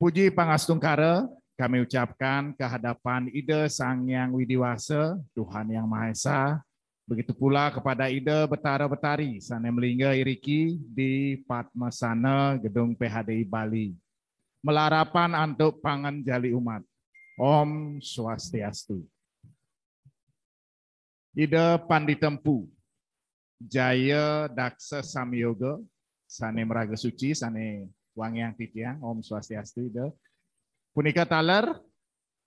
Puji pangastungkara kami ucapkan kehadapan Ide Sang Yang Widiwasa, Tuhan Yang Maha Esa. Begitu pula kepada Ide Betara Betari, Sanemlingga Iriki di Padmasana, Gedung PHDI Bali. Melarapan untuk pangan jali umat. Om Swastiastu. Ide Panditempu, Jaya Daksa Samyoga, Sane Meraga Suci, Sane yang Titiang, Om Swastiastu ide. Punika taler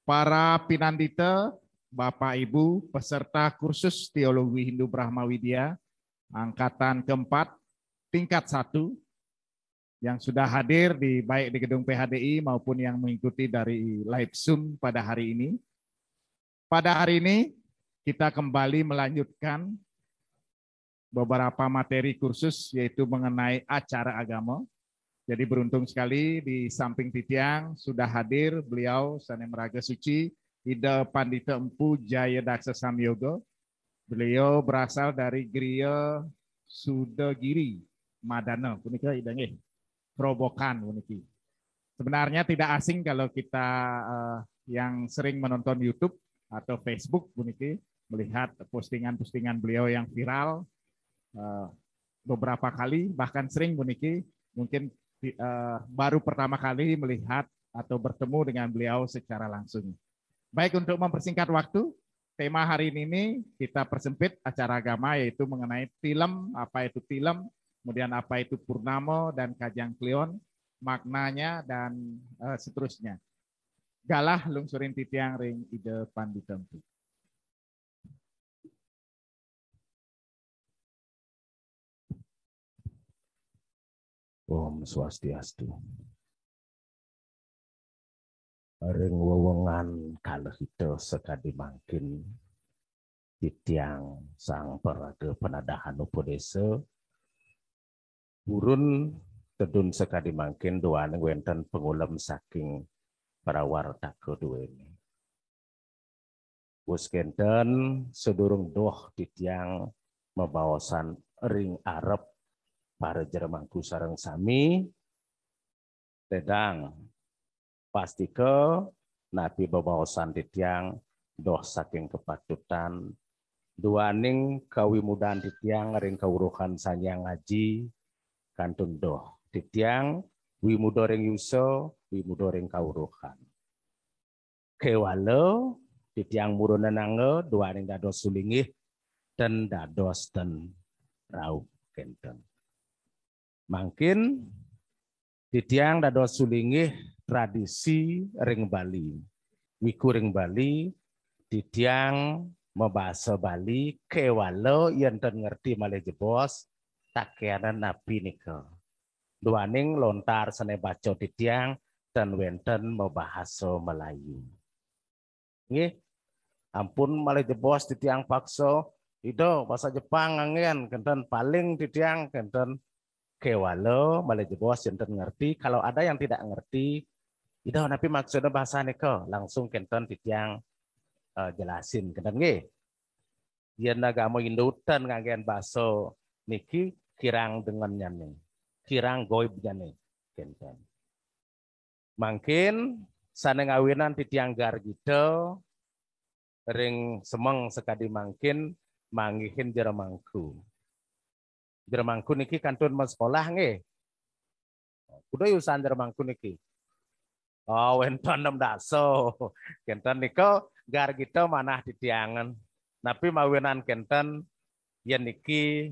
para pinandita, Bapak Ibu peserta kursus teologi Hindu Brahma Widya, angkatan keempat tingkat satu yang sudah hadir di baik di gedung PHDI maupun yang mengikuti dari live Zoom pada hari ini. Pada hari ini kita kembali melanjutkan beberapa materi kursus yaitu mengenai acara agama. Jadi beruntung sekali di samping Titiang sudah hadir beliau Sanem Raga Suci, Ida Pandita Empu Jaya Daksa Samyogo. Beliau berasal dari Griya Sudegiri, Madana. Punika Ida nggih. Probokan puniki. Sebenarnya tidak asing kalau kita uh, yang sering menonton YouTube atau Facebook puniki melihat postingan-postingan beliau yang viral uh, beberapa kali bahkan sering puniki mungkin uh, baru pertama kali melihat atau bertemu dengan beliau secara langsung. Baik untuk mempersingkat waktu, tema hari ini kita persempit acara agama yaitu mengenai film, apa itu film, kemudian apa itu purnamo dan kajang kleon, maknanya dan uh, seterusnya. Galah lungsurin titiang ring ide panditempu. Om Swastiastu. Ring wewengan itu sekadi di titiang sang paraga penadahan upodesa burun tedun sekali mangkin doa nengwenten pengulem saking para kedua ini. Buskenten sedurung doh titiang membawasan ring Arab parejeremangku sarang sami tedang pasti ke nabi babaosan di tiang doh saking kepatutan duaning kawimudan di tiang ring kawuruhan sanyang ngaji kantun doh di tiang wimudoring yuso wimudoring kawuruhan kewalo di tiang murunenange duaning dados sulingih dan dados ten rau kenteng Mungkin di tiang dado sulingih tradisi ring Bali. Wiku ring Bali, di tiang membahasa Bali, kewalo yang ngerti malah jebos, takianan nabi nikel. Duaning lontar sene baca di tiang, dan wenten membahasa Melayu. Nih, ampun malah jebos di tiang pakso, Ido bahasa Jepang angin, kenten paling di tiang kenten Oke, walau malah malejebos jenten ngerti kalau ada yang tidak ngerti itu tapi maksudnya bahasa niko langsung kenton yang uh, eh, jelasin kenton Dia ya, naga mau indutan kangen baso niki kirang dengan nyane kirang goib nyane kenton mungkin sana ngawinan titiang gar gitu ring semeng sekadi mungkin mangihin jero mangku Jermangku niki kantun mas sekolah nggih. Kudu yusan jermangku niki. Oh, wenton nem daso. Kenten niko gar kita manah titiangan. Tapi mawinan kenten yen niki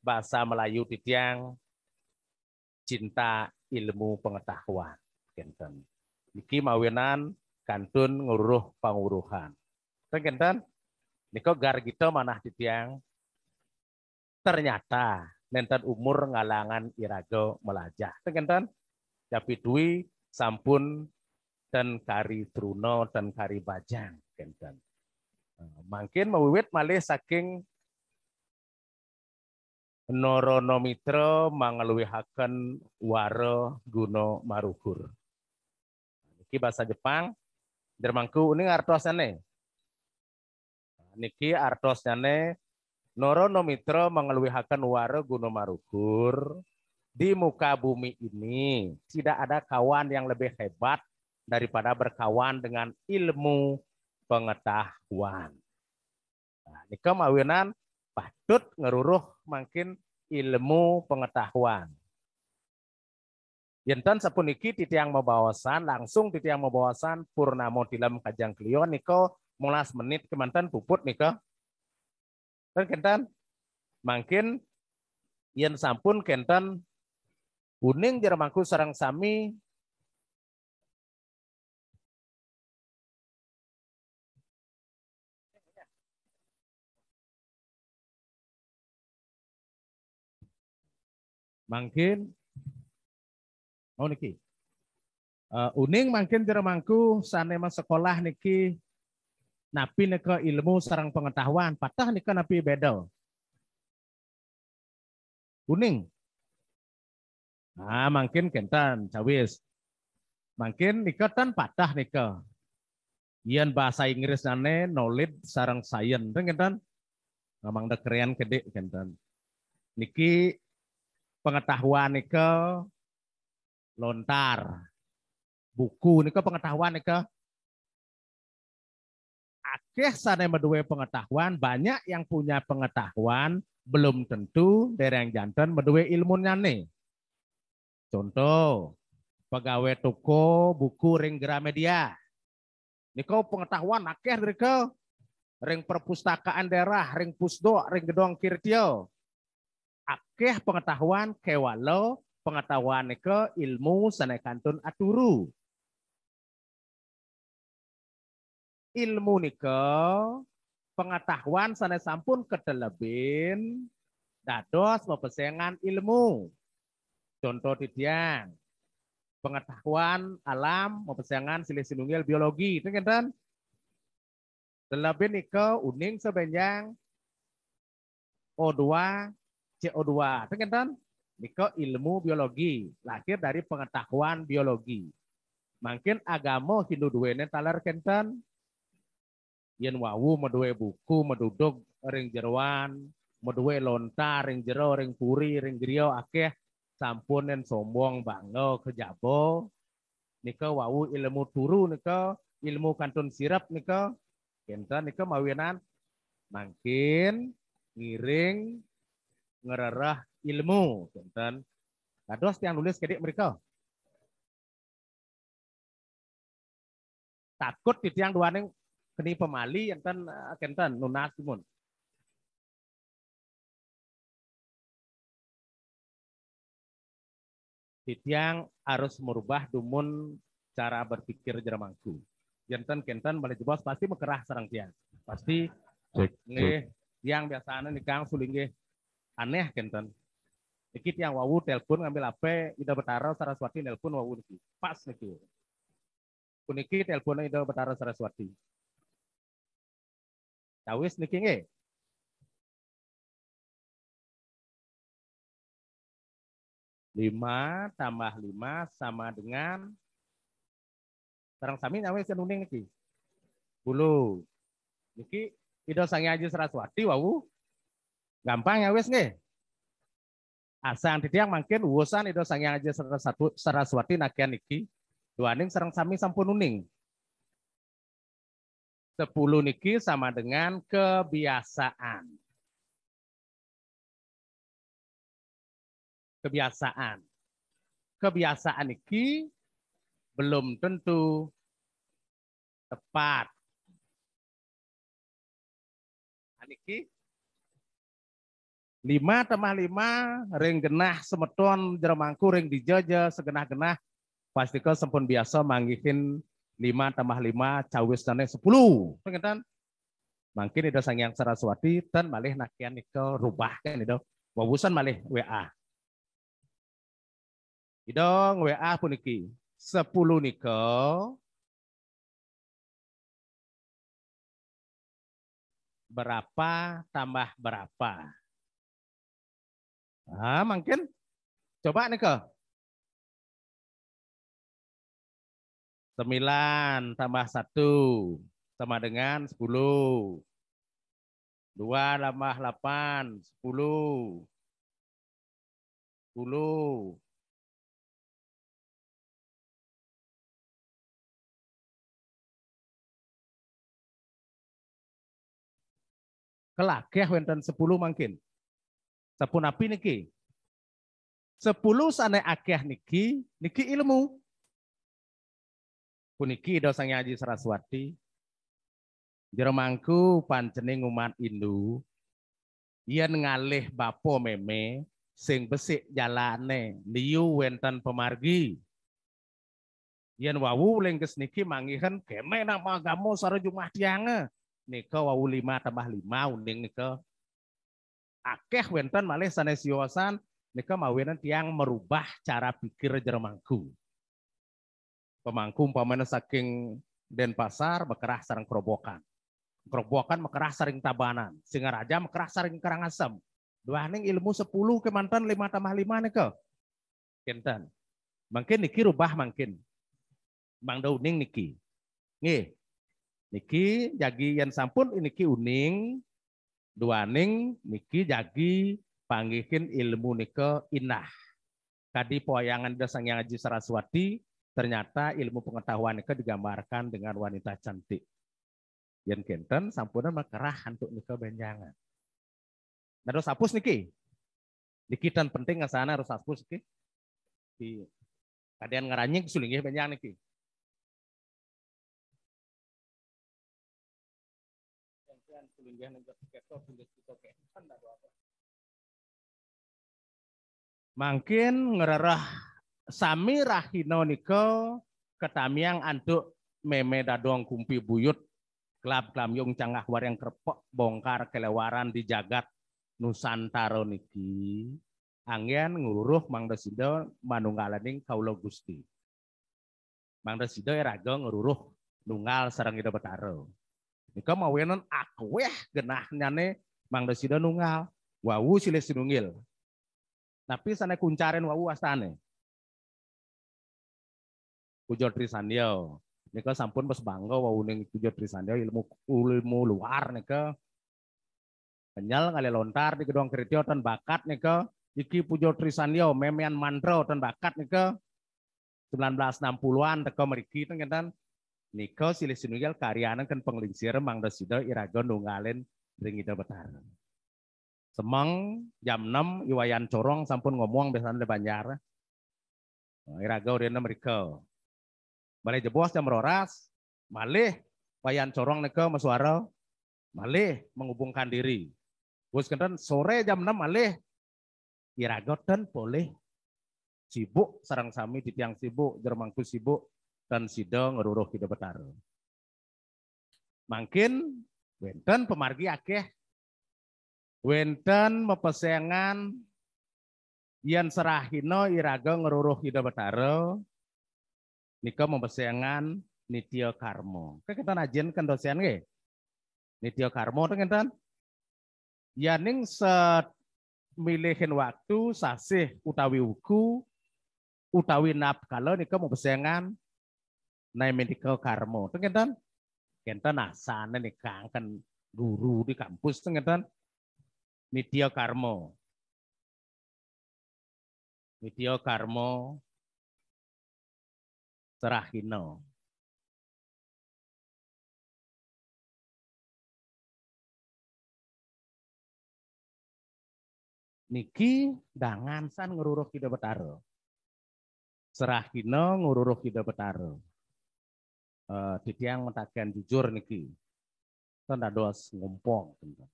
bahasa Melayu titiang cinta ilmu pengetahuan kenten. Niki mawinan kantun nguruh panguruhan. Kenten niko gar kita manah titiang ternyata nenten umur ngalangan irago melajah. Tengenten, tapi ya dui sampun dan kari truno dan kari bajang Tengenten. Eh, Mungkin mewiwit malih saking noronomitra mangaluwihaken waro guno maruhur. Niki bahasa Jepang, dermangku ini artosane. Niki artosane Noro Nomitro mengeluhakan waro Gunung marukur di muka bumi ini tidak ada kawan yang lebih hebat daripada berkawan dengan ilmu pengetahuan. Nah, ini kemawinan patut ngeruruh makin ilmu pengetahuan. Yenten titi yang membawasan langsung titi yang membawasan purnamo dilam kajang kliwon niko mulas menit kemantan puput niko Kan Kentan, makin yen sampun kuning kuning jermangku sarang sami mungkin, mau oh niki uh, uning mangkin jeremangku sanema sekolah niki napi neka ilmu sarang pengetahuan patah neka napi beda kuning nah mungkin kentan cawis mungkin neka tan patah neka ian bahasa Inggris nane knowledge sarang science dan kentan memang ada keren kedek kentan niki pengetahuan neka lontar buku neka pengetahuan neka sana meduwe pengetahuan, banyak yang punya pengetahuan, belum tentu yang jantan meduwe ilmunya nih. Contoh, pegawai toko buku ring Gramedia. Niko pengetahuan akhir dari kau. Ring perpustakaan daerah, ring pusdo, ring gedong kirtio. Akeh pengetahuan kewalo pengetahuan ke ilmu sana kantun aturu ilmu nikel pengetahuan sana sampun kedelebin dados mepesengan ilmu. Contoh di tiang. Pengetahuan alam mepesengan silih silungil biologi. Itu kan Delebin nikel uning sebenjang O2 CO2. Itu kan Niko ilmu biologi, lahir dari pengetahuan biologi. Mungkin agama Hindu duwene taler kenten yen wau meduwe buku meduduk ring jeroan meduwe lonta ring jero ring puri ring griya akeh sampun yen sombong bangga kejabo nika wau ilmu turu nika ilmu kantun sirap nika kentan nika mawinan mangkin ngiring ngererah ilmu kenten kados yang nulis kedik mereka takut di tiang dua neng kini pemali yang tan eh, tan nunas timun. yang harus merubah dumun cara berpikir jeramangku. Jantan kentan balik jebos pasti mekerah serang tiang. Pasti nih yang aneh nih kang sulinge aneh kentan. Dikit yang wawu telepon ngambil HP, ida betara Saraswati telepon wawu niki. Pas niki. Puniki telepon ida betara Saraswati. Tawis niki nggih. Eh? Lima tambah lima sama dengan terang sami namanya senuning niki. Bulu. Niki ido sangi aji seraswati wau. Gampang ya wes nih. Asang yang mungkin wosan ido sangi aji seraswati nakian niki. Duaning serang sami sampun uning. 10 niki sama dengan kebiasaan. Kebiasaan. Kebiasaan niki belum tentu tepat. Niki 5 tambah 5 ring genah semeton jeremangku ring dijajah, segenah-genah pasti ke sempun biasa manggihin 5 tambah 5 cawis dan 10. Pengetan. Mungkin itu sang yang saraswati dan malih nakian nikel rubah kan itu. Wawusan malih WA. Idong WA puniki 10 nikel berapa tambah berapa? Ah, mungkin coba nikel. 9 tambah 1 sama dengan 10. 2 tambah 8, 10. 10. 10. Kelakeh wenten 10 mungkin. Sepun api niki. 10 sana akeh niki, niki ilmu puniki dosanya Aji Saraswati jero mangku panjeneng umat Hindu yen ngalih bapo meme sing besik jalane liu wenten pemargi yen wawu lengkes niki mangihan keme nama agama saru jumah tiange nika wawu lima tambah lima uning nika akeh wenten malih sanesiwasan, nika mawenan tiang merubah cara pikir jero pemangku umpamanya saking Denpasar mekerah sarang kerobokan. Kerobokan mekerah sering tabanan. Singaraja mekerah sering karangasem. Dua neng ilmu sepuluh kemantan lima tambah lima nih ke. Kenten. Mungkin niki rubah mungkin. Bang Dauning niki. Nih. Niki jagi yang sampun niki uning. Dua neng niki jagi panggihin ilmu ke inah. Kadi poyangan dasang yang ngaji Saraswati Ternyata ilmu pengetahuan itu digambarkan dengan wanita cantik. yang kenten sampunan makerah untuk nikah benjangan. Nah, harus hapus niki. Niki dan penting ke sana harus hapus niki. Di kalian ngeranying sulingnya benjangan niki. Mungkin ngerarah Sami rahino niko ketamiang anduk meme dadong kumpi buyut kelab klab klamyung cangah yang kerpok bongkar kelewaran di jagat Nusantara niki angin nguruh Mang Desido manunggalaning kaulo Gusti. Mang Desido erago nguruh nunggal sareng ida betaro. Nika aku ya genah nyane Mang Desido nunggal. wawu silih sinungil. Tapi sana kuncaren wawu astane. Pujo Trisandio. Oh. Nika sampun pas bangga wau neng Pujo Trisandio ilmu ilmu luar nika. Kenyal ngale lontar di gedung kritio dan bakat nika. Iki Pujo Trisandio oh, memian mandro dan bakat nika. 1960-an teko mriki ten kan Nika silih karyanan kan penglingsir Mang Dosido irago nunggalin ring ida betar. Semang jam 6 Iwayan Corong sampun ngomong besan lebanyar. Oh, Iraga udah mereka balai jebos jam roras, malih wayan corong neka mesuara, malih menghubungkan diri. Bos kenten sore jam 6 malih iragot dan boleh sibuk sarang sami di tiang sibuk jermangku sibuk dan sidong ngeruruh kita betar. Mungkin wenten pemargi akeh wenten mepesengan yang serahino iraga ngeruruh kita betaro Niko mempersiangan nitya karmo. Kek kita najen kan dosen ke? Nitya karmo itu kinten. Ya ning milihin waktu sasih utawi uku utawi nap kalau nika mempersiangan naik medical karmo. Itu kinten. Kita asane nih kan guru di kampus itu kinten. Nitya karmo. Nitya karmo terahino. Niki dangansan ngururuh kita betaro. Serahino ngururuh kita betaro. Uh, eh, di tiang mentagian jujur niki. Tanda dos ngumpong. Tentu.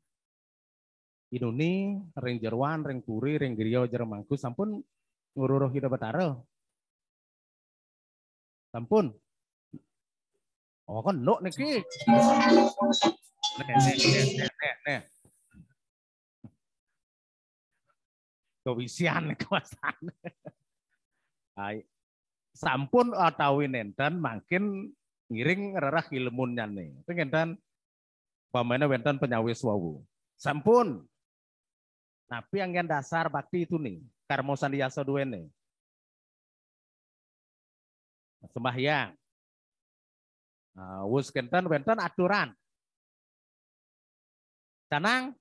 ring jeruan, ring puri, ring griyo, jeremangku, sampun ngururuh kita betaro. Sampun. Oh kan no niki. Nih, nih, nih, nih, nih, nih. Kewisian kekuasaan. Hai. Sampun atawi eh, nenten makin ngiring rerah ilmunya nih. Pengen dan pamane wenten penyawis wau. Sampun. Tapi yang dasar bakti itu nih, karmosan diasa nih sembahyang. Nah, wus kenten wenten aturan. Tanang.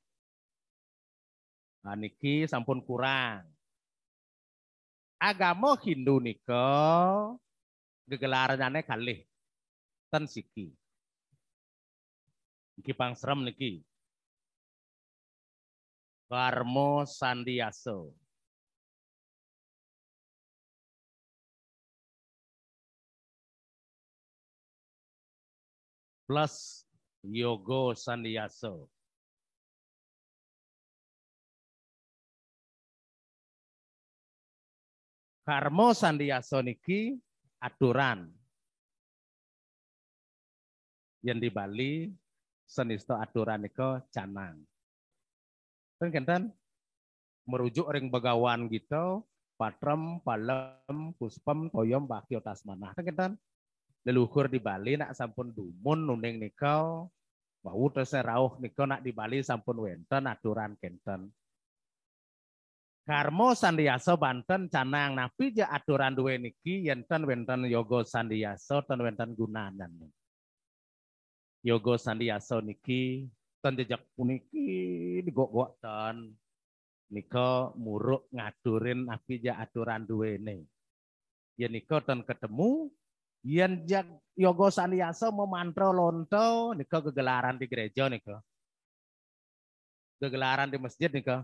Nah, niki sampun kurang. Agama Hindu niko gegelarannya kali ten siki. Niki pangsrem niki. Karmo Sandiaso. plus Yogo Sandiaso. Karmo Sandiaso niki aturan. Yang di Bali senisto aturan niko canang. Kan kenten merujuk ring begawan gitu, patrem, palem, kuspem, toyom, bakio, tasmanah. Kan kenten leluhur di Bali nak sampun dumun nuning nikau bau terus rauh nikau nak di Bali sampun wenten aturan kenten Karmo sandiaso banten canang napi ja aturan duwe niki yenten wenten yogo sandiaso ten wenten gunanan yogo sandiaso niki ten jejak puniki digok-gok ten niko muruk ngadurin napi ja aturan duwe ini, ya niko ten ketemu Yen Yogo Sandiasa memantau lonto niko kegelaran di gereja niko, Kegelaran di masjid niko,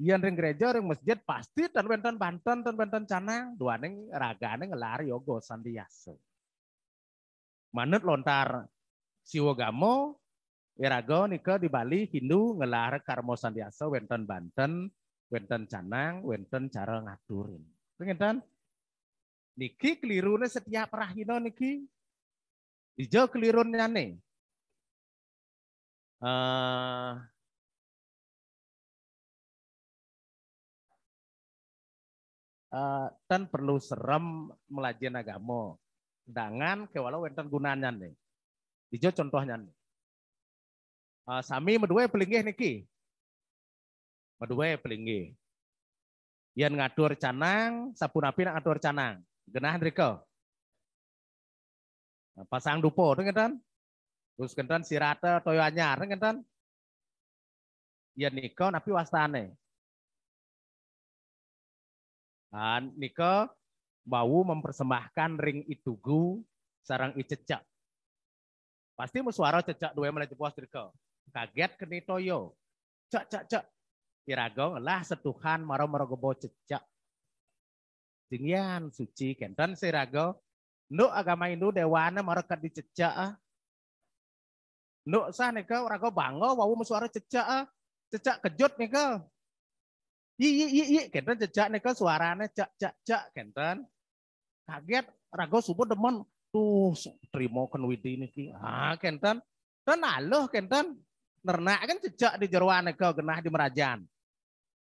Yen ring gereja ring masjid pasti dan benten banten dan benten canang dua neng raga neng ngelari Yogo Sandiasa. Manut lontar siwogamo Irago nika di Bali Hindu ngelar karmo sandiasa wenten banten wenten canang wenten cara ngaturin. kan? niki kelirune setiap rahino niki ijo kelirunya nih eh, uh, eh, uh, ten perlu serem melajen agama dangan kewalau wenten gunanya nih ijo contohnya nih uh, sami medue pelinggi niki medue pelinggi, yang ngatur canang sapu api ngatur canang genah riko. Nah, pasang dupo, Terus terus si sirata toyo anyar, kan? Ya niko tapi wastane. Dan niko bau mempersembahkan ring itu gu sarang icecak. Pasti muswara cecak dua malah jepuas riko. Kaget keni toyo. cecak cecak, cak. Iragong lah setuhan maro marogobo cecak jeung suci kenton sirago nu agama Hindu dewana mereka dicecak ah. nu sah nika rago bango wau musuara cecak ah. cecak kejut nika i i i i kenton cecak nika suaranya cak cak kenton kaget rago subuh demon tuh terima kenwidi niki ah kenton Tuh aloh kenton nernak kan cecak di jeruan nika genah di merajan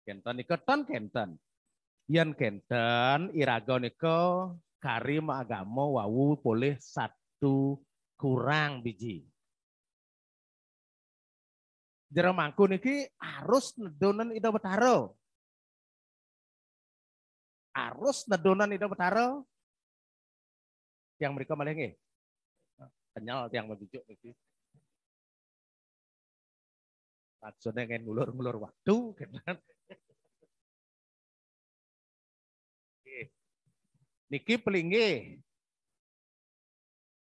kenton nika ton kenton yang kenten iraga karim agama Wawu boleh satu kurang biji. Jero mangku niki harus nedonan ida betaro. Harus nedonan ida betaro. Yang mereka malah Kenyal yang menunjuk niki. Maksudnya ngulur-ngulur waktu, kan? Niki pelingi,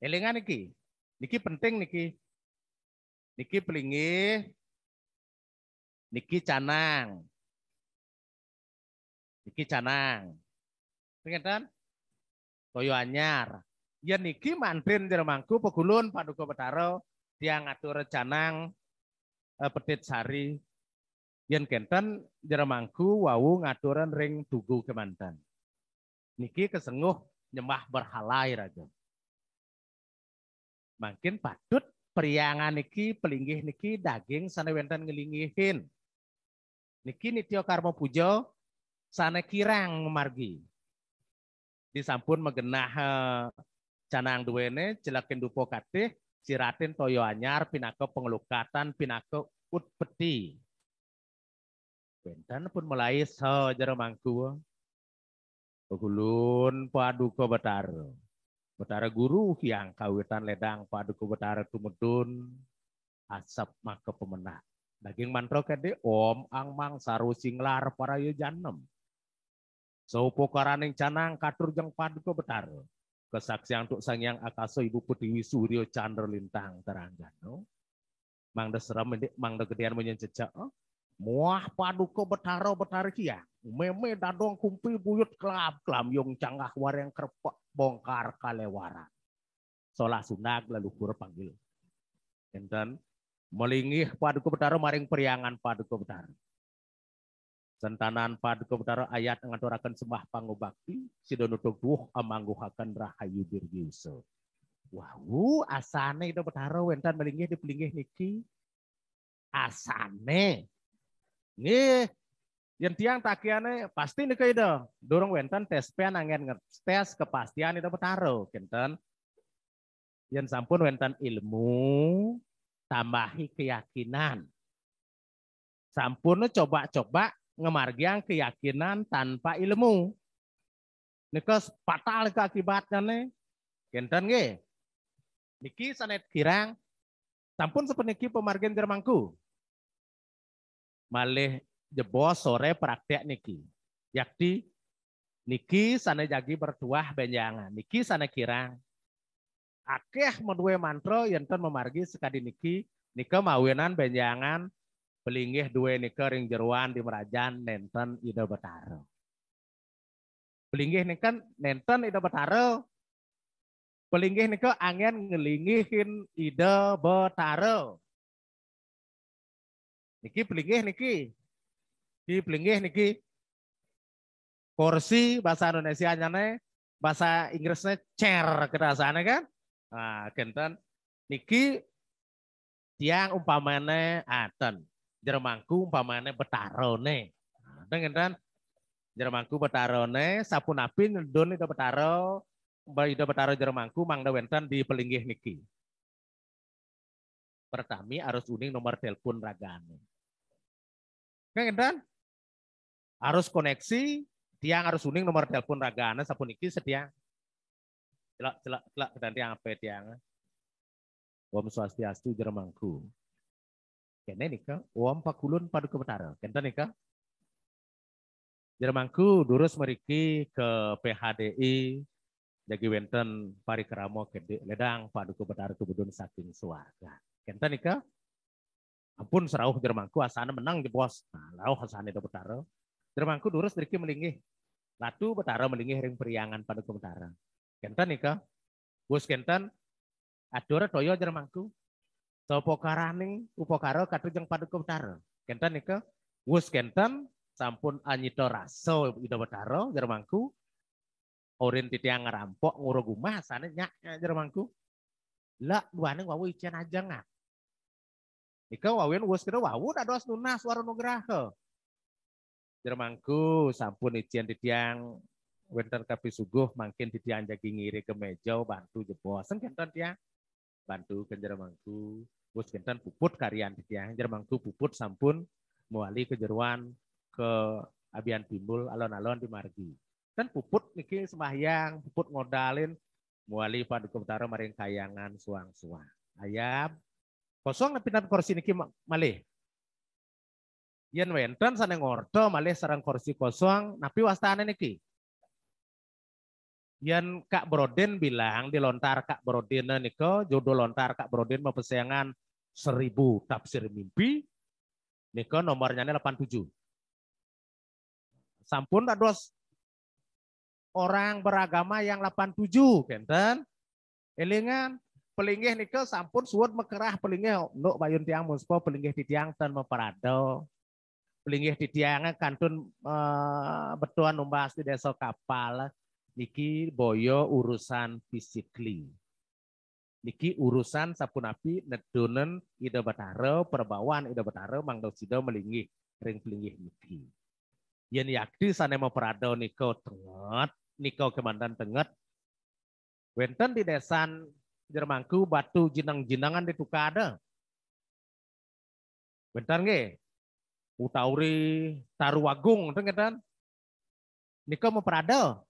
Elingan niki. Niki penting niki. Niki pelingi, Niki canang. Niki canang. Pengertian? Koyo anyar. Ya niki mandrin jermangku pegulun paduka petaro dia ngatur canang eh, petit sari yen kenten jeremangku wau ngaturan ring tugu kemantan. Niki kesenguh nyembah berhalai raja. Makin patut periangan niki pelinggih niki daging sana wenten ngelingihin. Niki nitio karma pujo sana kirang margi. Disampun megenah eh, canang duene jelakin dupo katih siratin toyo anyar pinako pengelukatan pinako utpeti. Benten pun mulai sejarah jero eh. Pegulun paduka betara. Betara guru yang kawitan ledang paduka betara tumedun asap maka pemenak. Daging mantra kede om ang mang saru singlar para ye janem. Sopo karaning canang katur jeng paduka betara. Kesaksian untuk sang yang akaso ibu putiwi suryo chandra lintang terang Mang desram mendik, mang gedean menyen jejak. Oh. Muah paduka betaro kia. Ya? Meme dadong kumpi buyut kelab kelam yung canggah war yang kerpok bongkar kalewara. Solah sunak leluhur panggil. Enten melingih paduka betaro maring periangan paduka betaro. Sentanan paduka betaro ayat ngaturakan sembah pangobakti. Sidonutuk duh amangguhakan rahayu birgiusul. Wow, asane itu betaro enten melingih di pelingih niki. Asane nih Yang tiang takiane pasti nih kayak itu. dorong wenten tes pen angin tes kepastian itu petaro, kenten Yang sampun wenten ilmu tambahi keyakinan. Sampun coba-coba ngemargiang keyakinan tanpa ilmu. nih Niku fatal ke akibatnya nih. Kenten nih. Niki sanet kirang sampun sepeniki pemargian jermangku malih jebos sore praktek niki. Yakti niki sana jagi bertuah benjangan. Niki sana kirang. Akeh medue mantra ten memargi sekadi niki. Nika mawinan benjangan pelingih dua nika ring jeruan di merajan nenten ida betaro. pelingih nika nenten ida betaro. pelingih nika angin ngelingihin ida betaro Niki blinggih niki. Di blinggih niki. Kursi bahasa Indonesia nyane bahasa Inggrisnya chair kerasane kan. Nah, genten niki tiang umpamane aten. Jermangku umpamane betarone. Nah, genten Jermangku betarone sapunapin don itu betaro itu betaro Jermangku Mangda Wenten di Pelinggih Niki. Pertami arus uning nomor telepon ragane kan? Harus koneksi, tiang harus uning nomor telepon ragana sapun iki setia. Celak celak celak dan tiang apa tiang. Om swastiastu jeremangku. Kene nika, om pakulun paduka kebetara. Kenta nika. Jeremangku durus meriki ke PHDI jadi wenten parikramo kede ledang paduka betara kebudun saking suarga. Kenta nika. Ampun serauh jermangku asana menang di bos. Nah, lauh asana itu betara. Jermangku durus nriki melingih. Latu betara melingih ring periangan pada kementara. Kentan nika. Bos kentan adora toyo jermangku. Sopo karaning upokara kadu jeng pada kementara. Kentan nika. Bos kenten sampun anyito raso ida betara jermangku. Orin titiang ngerampok ngurug asana nyaknya nyak jermangku. Lak luane wawu ijen aja ngak Ika wawin waskira wawun ados nunas warono ke, Jermangku sampun ijen didiang, tiang kapi suguh makin didiang tiang jagi ngiri ke meja bantu jebosen kentan dia, Bantu ke jermangku. Wus kentan puput karian didiang, tiang. Jermangku puput sampun muali jeruan ke abian timbul alon-alon di margi. Kan puput niki sembahyang, puput ngodalin muali padukum taro maring kayangan suang-suang. Ayam Kosong pinan kursi niki malih. Yen wentan sana ngordo malih sarang kursi kosong napi wastane niki. yan Kak Broden bilang dilontar Kak Broden niko jodoh lontar Kak Broden mau pesayangan seribu tafsir mimpi niko nomornya 87. Sampun tak dos orang beragama yang 87, kenten. Elingan pelinggih nikel sampun suwun mekerah pelingih nuk bayun tiang muspo pelingih di tiang tan memperado, pelingih di tiangnya kantun uh, eh, betuan umbas di desa kapal niki boyo urusan fisikli niki urusan sapun api nedunen ida betare perbawan ida betare mangdo sido melingih ring pelingih niki yen yakti sana memperado niko tengat niko kemandan tengat wenten di desan jermangku batu jinang-jinangan itu kada. Bentar nggih. Utauri taruwagung itu ngetan. mau perada,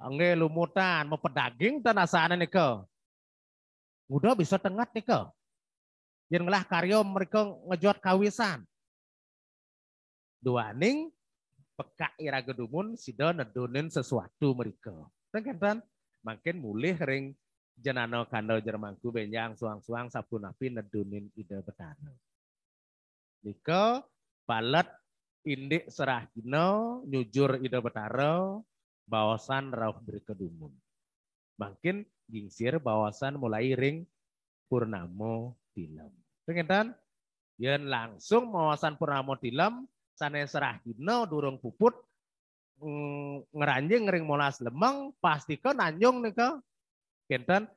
Nge lumutan, mau pedaging tanah sana nika. Udah bisa tengat nika. Yang ngelah karyo mereka ngejuat kawisan. Dua ning, pekak ira gedumun sida nedunin sesuatu mereka. Kan kan? makin mulih ring jenano kandel jermangku benyang suang-suang sabtu napi nedunin ide betano. Niko palet indik serah kino nyujur ide betaro bawasan rauh berkedumun. Makin gingsir bawasan mulai ring purnamo film. Pengentan? Yen langsung mawasan purnamo film sane serah kino durung puput ngeranjing ngering molas lemeng ke anjung nih ke kenten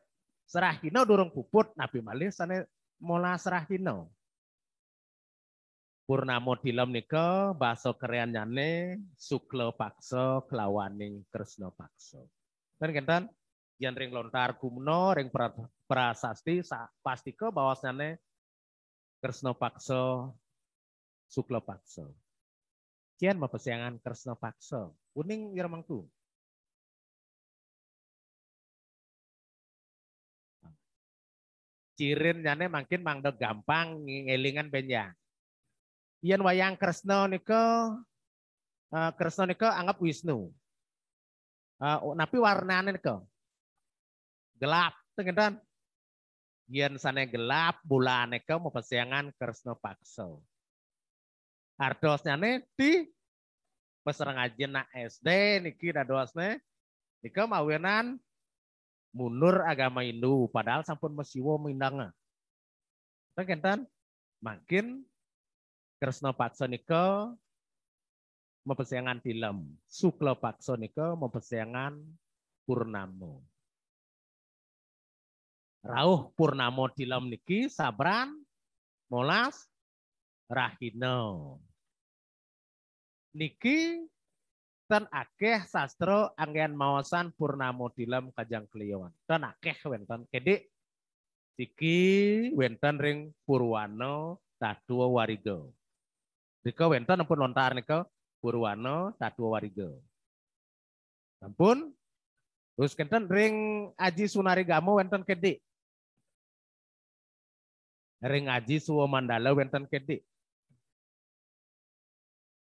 serah hino durung puput nabi malih sana molas serah hino purnamo dilem ke baso kerean nyane suklo pakso kelawaning kresno pakso dan kenten yang ring lontar gumno ring prasasti pasti ke bawasnya bahwasane kresno pakso suklo pakso Kian siangan Kresno Pakso. Kuning Yermangtu. Cirin nyane makin mangdo gampang ngelingan benya. Ian wayang Kresno niko uh, niko anggap Wisnu. Uh, eh, tapi oh, warnanya niko gelap, tengen Yen sana gelap bulan niko pesiangan Kresno Pakso. Ardosnya nih di aja nak SD niki dadosne nika mawenan munur agama Hindu padahal sampun mesiwo mindanga. Teng makin kresno Pakso nika mempesiangan film, Suklo Pakso nika mempesiangan purnamo. Rauh purnamo film niki sabran molas rahino niki ten akeh sastra angen mawasan purnamo dilem kajang kliwon. Ten akeh wenten kedik Niki wenten ring Purwano tatua Warigo. Dika wenten pun lontar nika Purwano tatua Warigo. Ampun terus kenten ring Aji Sunarigamo wenten kedik. Ring Aji suwo mandala wenten kedik.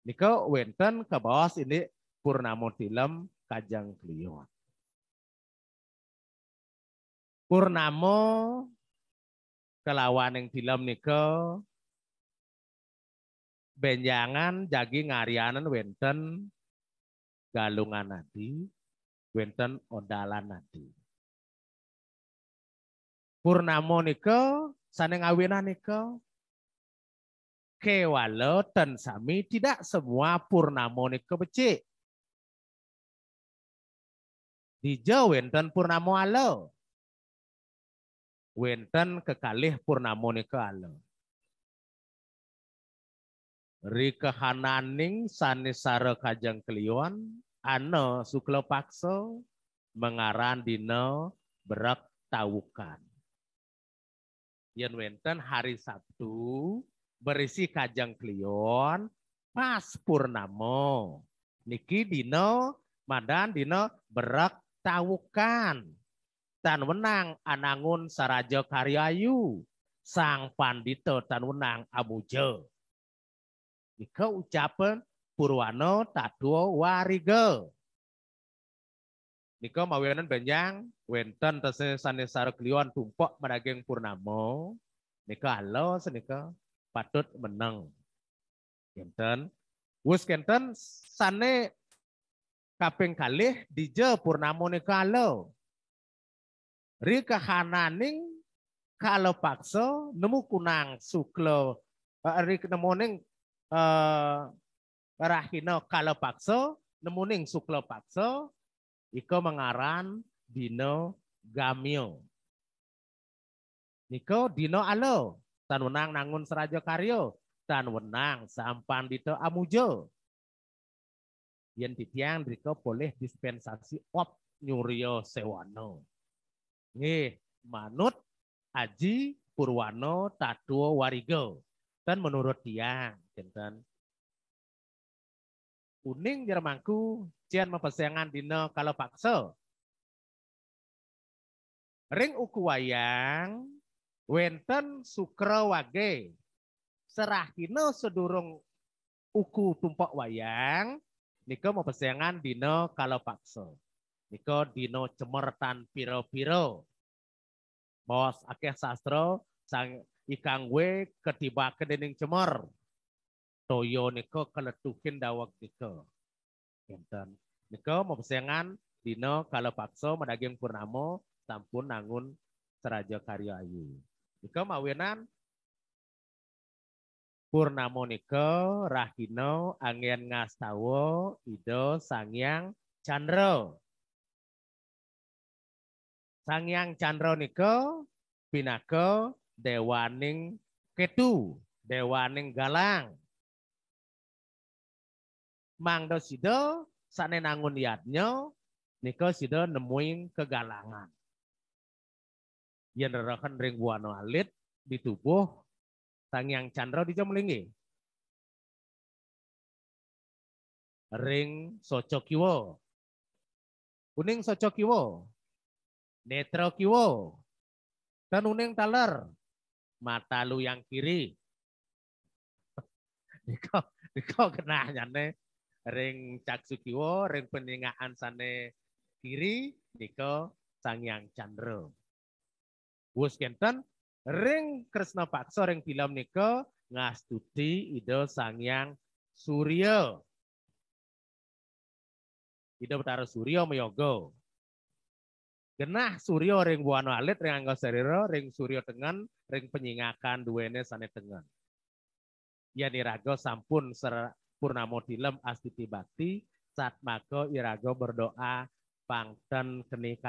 Niko wenten ke bawah ini Purnamo film Kajang Kliwon. Purnamo kelawan yang film niko benjangan jagi ngarianan wenten galungan nanti wenten odalan nanti. Purnamo niko saneng awinan niko kewalo dan sami tidak semua purnamonik kebeci. Dijau wenten purnamo alo. Wenten kekalih purnamonik ke alo. Rika hananing sanisara kajang kelion, ano suklo pakso, mengaran dino berak tawukan. Yen wenten hari Sabtu, berisi kajang klion pas purnamo. Niki dino madan dino berak tawukan. Tan wenang anangun sarajo karyayu. Sang pandito tan wenang abuje. niko ucapan purwano tatuo warige. Nika mawianan benjang wenten tesane sanesar klion tumpok madageng purnamo. Nika halo senika patut menang. Kenten. Wus kenten sana kaping kalih dije purnamone kalo. Rika Hananing kalo pakso nemu kunang suklo eh, ri nemuning uh, eh, Rahino kalau paksa nemuning suklo pakso, iko mengaran dino gamio. Niko dino alo. Tan wenang nangun serajo karyo. Tan wenang sampan dito amujo. Yen titiang driko boleh dispensasi op nyuryo sewano. Nge manut Aji Purwano Tatuo Warigo. Dan menurut dia, jenten kuning jermangku cian mempersiangan dino kalau paksa. Ring uku wayang wenten sukra wage kino sedurung uku tumpok wayang niko mau pesengan dino kalau paksa niko dino cemertan piro-piro bos akeh sastro sang ikang we ketiba kedening cemer toyo niko keletukin dawak niko wenten niko mau pesengan dino kalau paksa madaging purnamo sampun nangun seraja karyo ayu Niko mawinan Purnamo niko rahino angin ngastawo ido sangyang chandra. Sangyang chandra niko pinako dewaning ketu, dewaning galang. Mangdo sido sane nangun yadnyo niko sido nemuin kegalangan yang darahkan ring buah alit di tubuh yang Chandra di jam Jamlingi. Ring soco kiwo. Kuning soco kiwo. Netro kiwo. Dan uning taler. Mata lu yang kiri. Diko, diko kena nyane. Ring caksu kiwo, ring peningaan sana kiri. Diko yang Chandra. Wus kenten ring kresna Paksa ring film nika ngastuti ide Sangyang Surya. Ide betara Surya meyoga. Genah Suryo ring buana alit ring angga seriro ring Suryo tengen ring penyingakan duwene sane tengen. Yen iraga sampun ser purnamo dilem astiti bakti mago irago berdoa pangten keni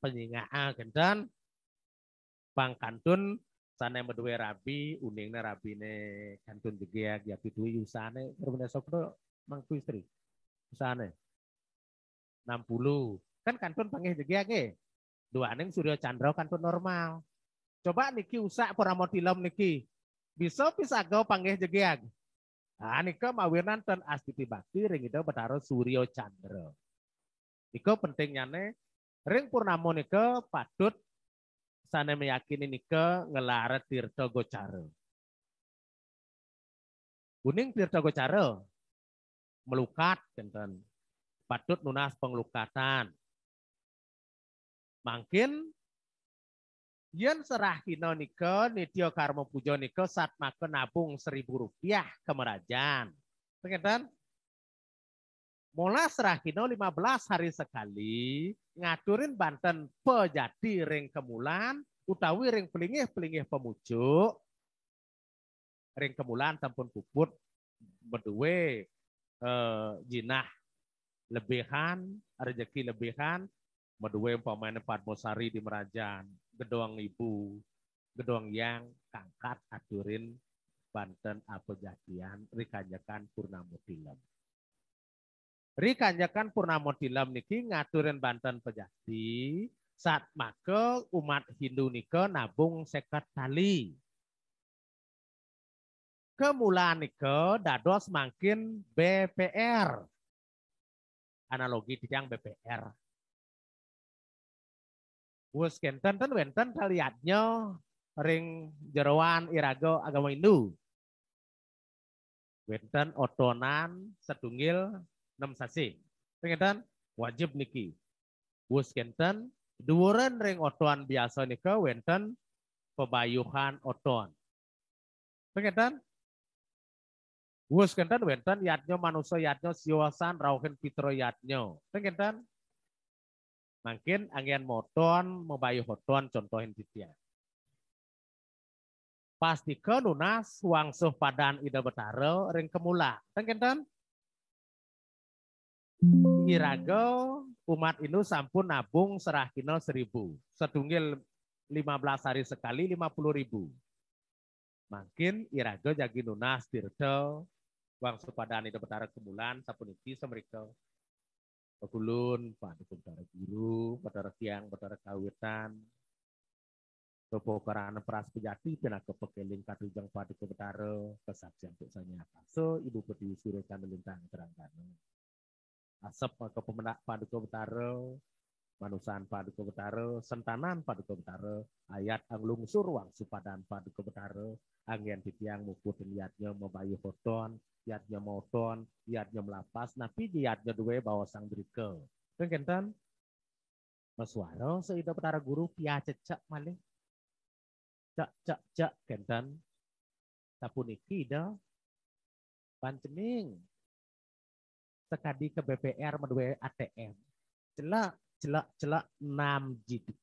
penyingaan genten Bang Kantun sana yang berdua rabi, uningnya rabi rabine kantun juga ya, ya pitui usane, ya, rumahnya sopro mang istri, usane. 60. Kan kantun panggil juga ya, Dua aning Suryo Chandra kantun normal. Coba niki usak pura mau dilom niki. Bisa bisa gau panggil juga Nah, niko mawir nanten astiti bakti ring itu betaro Suryo Chandra. Niko pentingnya nih, ring purnamo niko padut sana meyakini nike ngelarat tirta gocara. Kuning tirta gocara melukat kenten. Patut nunas penglukatan. mungkin yen kino nike nitio karmo pujo nike saat makan nabung seribu rupiah kemerajan. Pengertian? Mula lima 15 hari sekali ngaturin banten pejadi ring kemulan utawi ring pelingih pelingih pemujuk ring kemulan tempun puput berdua e, eh, jinah lebihan rezeki lebihan berdua pemain empat bosari di merajan gedong ibu gedong yang kangkat aturin Banten apa jadian rikanyakan Purnamo Film. Ri kanyakan purnamo dilam niki ngaturin banten pejati saat maka umat Hindu niko nabung seket tali Kemulaan niko dados makin BPR. Analogi yang BPR. Bus kenten ten wenten kaliatnya ring jeroan irago agama Hindu. Wenten otonan sedungil 6 sasi. Pengetan wajib niki. Wus kenten duren ring otoan biasa nika wenten pebayuhan oton. Pengetan Wus kenten wenten yatnya manusia yatnya siwasan rauhin pitro yatnya. Pengetan Mungkin angin moton, membayuh hoton, contohin titia. Pastikan lunas wangsuh padan ida betare ring kemula. Tengkenten? Irago umat inu sampun nabung serah kinal seribu. Sedunggil 15 hari sekali 50 ribu. Makin irago jagi nunas dirtel wang itu dapetara kemulan sapuniki semerikal pegulun Dukung dara guru padara tiang padara kawitan Sopo peras pejati penakep pekeling kadujang Dukung dara kesaksian Tuk sanyata. So ibu petiwi sirih kami lintang terangkan. Asep pemenak Paduka Betaro, Manusan Paduka Betaro, Sentanan Paduka Betaro, Ayat Anglung Surwang Supadan Paduka Betaro, Angin Titiang Mukut Niatnya Membayu Hoton, niatnya Moton, niatnya Melapas, Napi niatnya Dua Bawa Sang Drike. kentan Mesuaro, Seida petara Guru, Pia Cecak Malih. Cak, cak, cak, kenten. Tapi niki dah. Pancening, sekali ke BPR menuai ATM celak celak celak 6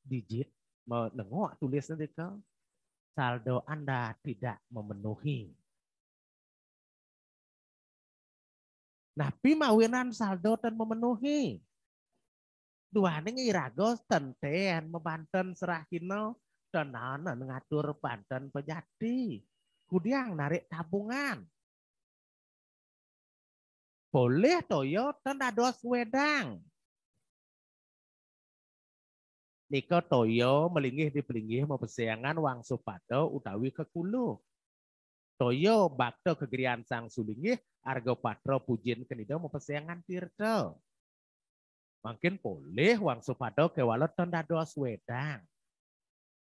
digit menengok tulis nanti ke saldo Anda tidak memenuhi. Nah, pimawinan saldo dan memenuhi. Dua ini rago tenten mebanten serahino dan nana ngatur banten penyati. Kudiang narik tabungan boleh toyo tenados wedang. Niko toyo melingih di pelingih pesiangan wang supato utawi ke kulu. Toyo bakto kegerian sang sulingih argo patro pujin kenido mau pesiangan tirto. Mungkin boleh wang supato kewalot doa wedang.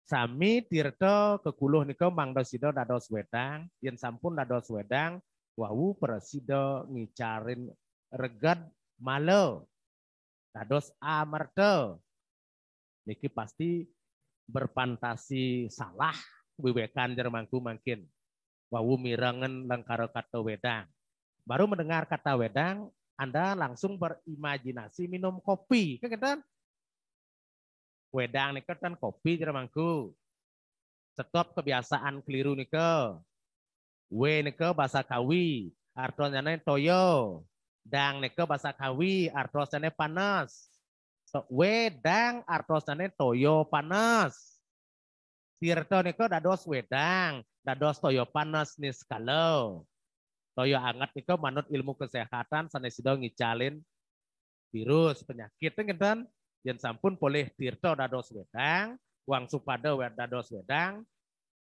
Sami tirto kekuluh niko mangdosido dados wedang, yen sampun dados wedang, wau presido ngicarin regat male kados amerte niki pasti berfantasi salah wiwekan jermangku makin wau mirangan lengkaro kata wedang baru mendengar kata wedang anda langsung berimajinasi minum kopi kan wedang nih kopi jermangku stop kebiasaan keliru nih We neke bahasa Kawi, nih toyo. Dang neko bahasa Kawi, nih panas. So, wedang nih toyo panas. Tirto neko dados wedang, dados toyo panas nih kalau. Toyo anget neko manut ilmu kesehatan sana sanesido ngicalin virus penyakit Jen yang sampun boleh tirto dados wedang, wang supada dados wedang,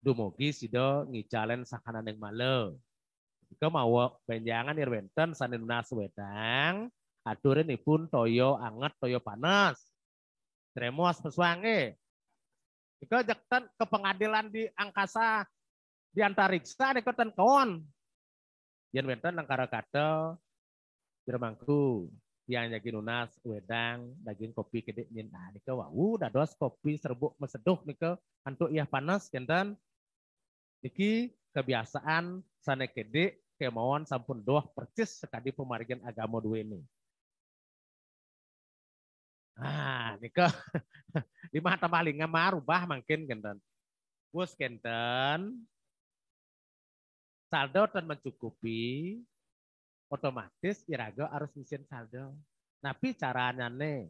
dumugi sido ngicalen sakanan yang male. Ika mau penjangan irwenten nas wedang, aturin ipun toyo anget toyo panas. Tremos pesuange. Ika jekten ke pengadilan di angkasa di antariksa deketan kawan, Yen wenten nangkara kata jermangku yang yakin nunas wedang daging kopi kedek nyin nah ke wau dados kopi serbuk meseduh ke antuk ya panas kenten Niki kebiasaan sana kede kemauan sampun doah percis sekali pemargian agama dua ini. Ah, nika lima paling nggak mau rubah mungkin kenten. Bus kenten saldo dan mencukupi otomatis iraga harus mesin saldo. Tapi caranya nih,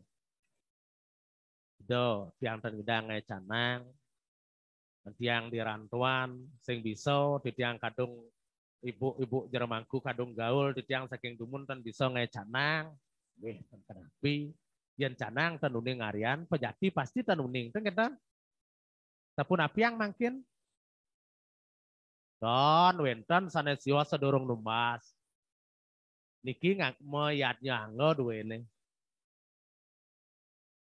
do tiang dan gedang canang tiang di rantuan, sing bisa di tiang kadung ibu-ibu jeremangku kadung gaul di tiang saking dumun ten bisa nge canang nggih ten terapi yen canang ten uning pejati pasti tanuning, uning ten kita tapun yang makin don wenten sana siwa sedurung numbas niki ngak meyatnya anggo ini,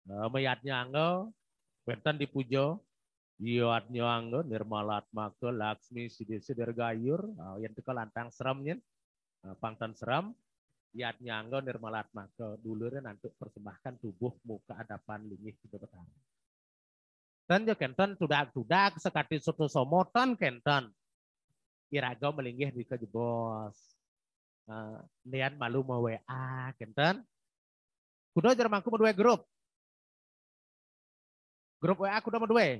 meyatnya anggo wenten dipujo Yuat nyuanggo nirmalat maka laksmi sidir sidir gayur uh, yang tukar lantang seramnya uh, pangtan seram yat nyanggo nirmalat maka dulurnya nanti persembahkan tubuh muka hadapan lingih itu depan Tan jauh Kenton tudak tudak sekati soto somotan Kenton iraga melingih di kejebos. Uh, malu mau WA Kenton Kudo jermangku mau dua grup. Grup WA kudo mau dua.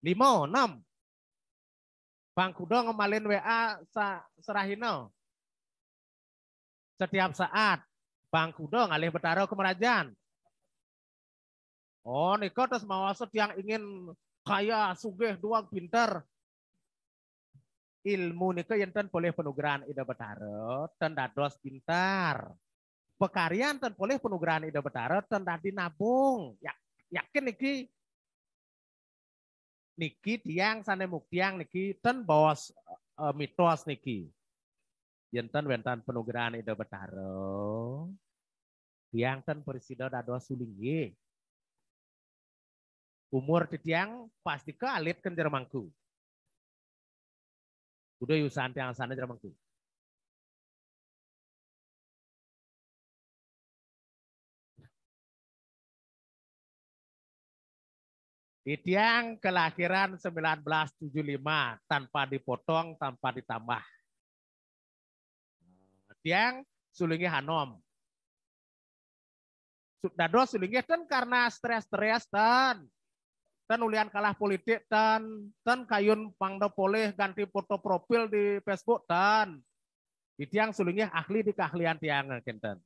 Lima, enam. Bang Kudo ngemalin WA serahino. Setiap saat. Bang Kudo ngalih ke kemerajan. Oh, niko terus mawasut yang ingin kaya, sugih, doang, pinter. Ilmu niko yang ten boleh penugeran ide betaro, ten dados pintar. pekarian ten boleh penugeran ide betaro, ten dadi nabung. Ya, yakin niki niki tiang sanemuk tiang niki ten bawas uh, mitos niki. ten wentan penugeran itu betaro. Tiang ten ada dua sulingi Umur di tiang pasti ke alit ken jermangku. Udah yusan tiang sana jermangku. Idiang kelahiran 1975 tanpa dipotong, tanpa ditambah. Diang sulingi Hanom. Dado sulingi ten karena stres-stres dan Ten ulian kalah politik dan Ten kayun pangdo poleh ganti foto profil di Facebook ten. Idiang sulingi ahli di keahlian tiang kenten.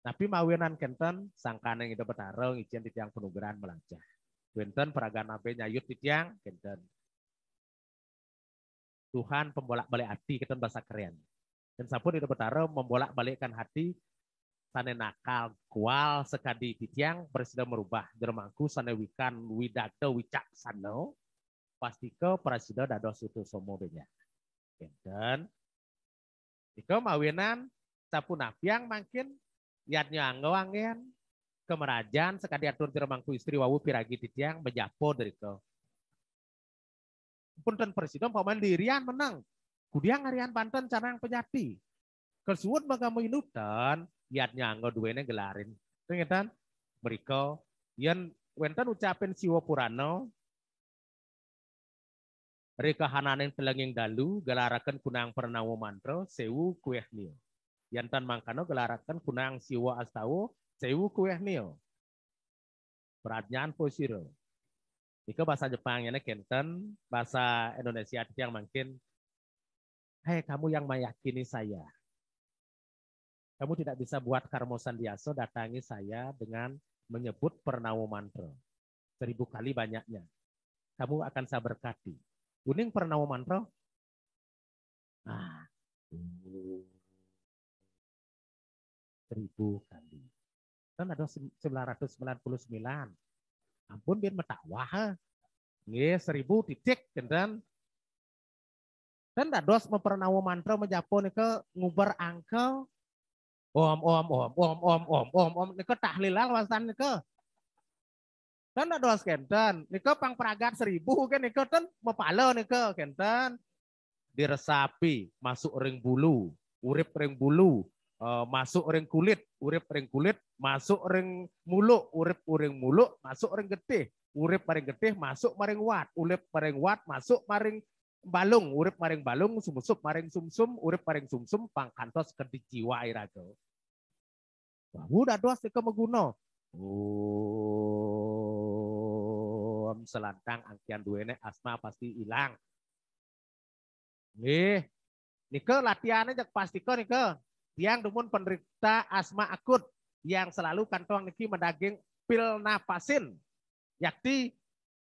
Tapi mawinan kenten sangkana yang itu bertarung ijen di tiang penugeran melajah. Benten peragaan nabe nyayut tiang. benten. Tuhan pembolak balik hati kita bahasa keren. Dan sapun itu betara membolak balikkan hati sana nakal kual sekadi di tiang presiden merubah jermangku sana wikan widate wicak sana. pasti ke presiden dados itu semua benya. Dan Iko mawinan apa yang makin yatnya anggo angin kemerajan sekadi atur jeremangku istri wawu piragi di titiang bejapo dari itu. dan presiden paman dirian menang. Kudian ngarian panten cara yang pejati. Kesuut bagamu inutan, iatnya anggo ini gelarin. Ingetan. beriko, Yang wenten ucapin siwa purano, Rika hananin telenging dalu, gelarakan kunang pernah mantra sewu kueh nil. Yantan mangkano gelarakan kunang siwa astawo, Sewu kueh ya, nil. Beratnya fusiro. Iko bahasa Jepang ini ya, kenten, bahasa Indonesia yang mungkin, hei kamu yang meyakini saya. Kamu tidak bisa buat karmo sandiaso datangi saya dengan menyebut pernawo mantra. Seribu kali banyaknya. Kamu akan saya berkati. Kuning pernawo mantra? Ah. Seribu kali kan ada 999 ampun bin metawah nggih 1000 titik dan gitu dan dak dos mempernawa mantra menjapo ke ngubar angkel om om om om om om om om nika tahlilal wasan nika dan dak dos kenten ke pang peragat 1000 kan nika ten nih ke kenten diresapi masuk ring bulu urip ring bulu Eh, masuk ring kulit, urip ring kulit, masuk ring muluk, urip ring muluk, masuk ring getih, urip maring getih, masuk maring wat, urip maring wat, masuk maring balung, urip maring balung, Sumsum maring sumsum, urip maring sumsum, pangkantos kerdi jiwa irado. Bahu dados ke kemeguno. Om selantang angkian duwene asma pasti hilang. Nih, nike latihannya jak nikel. nike yang dumun penderita asma akut yang selalu kantong niki mendaging pil nafasin yakti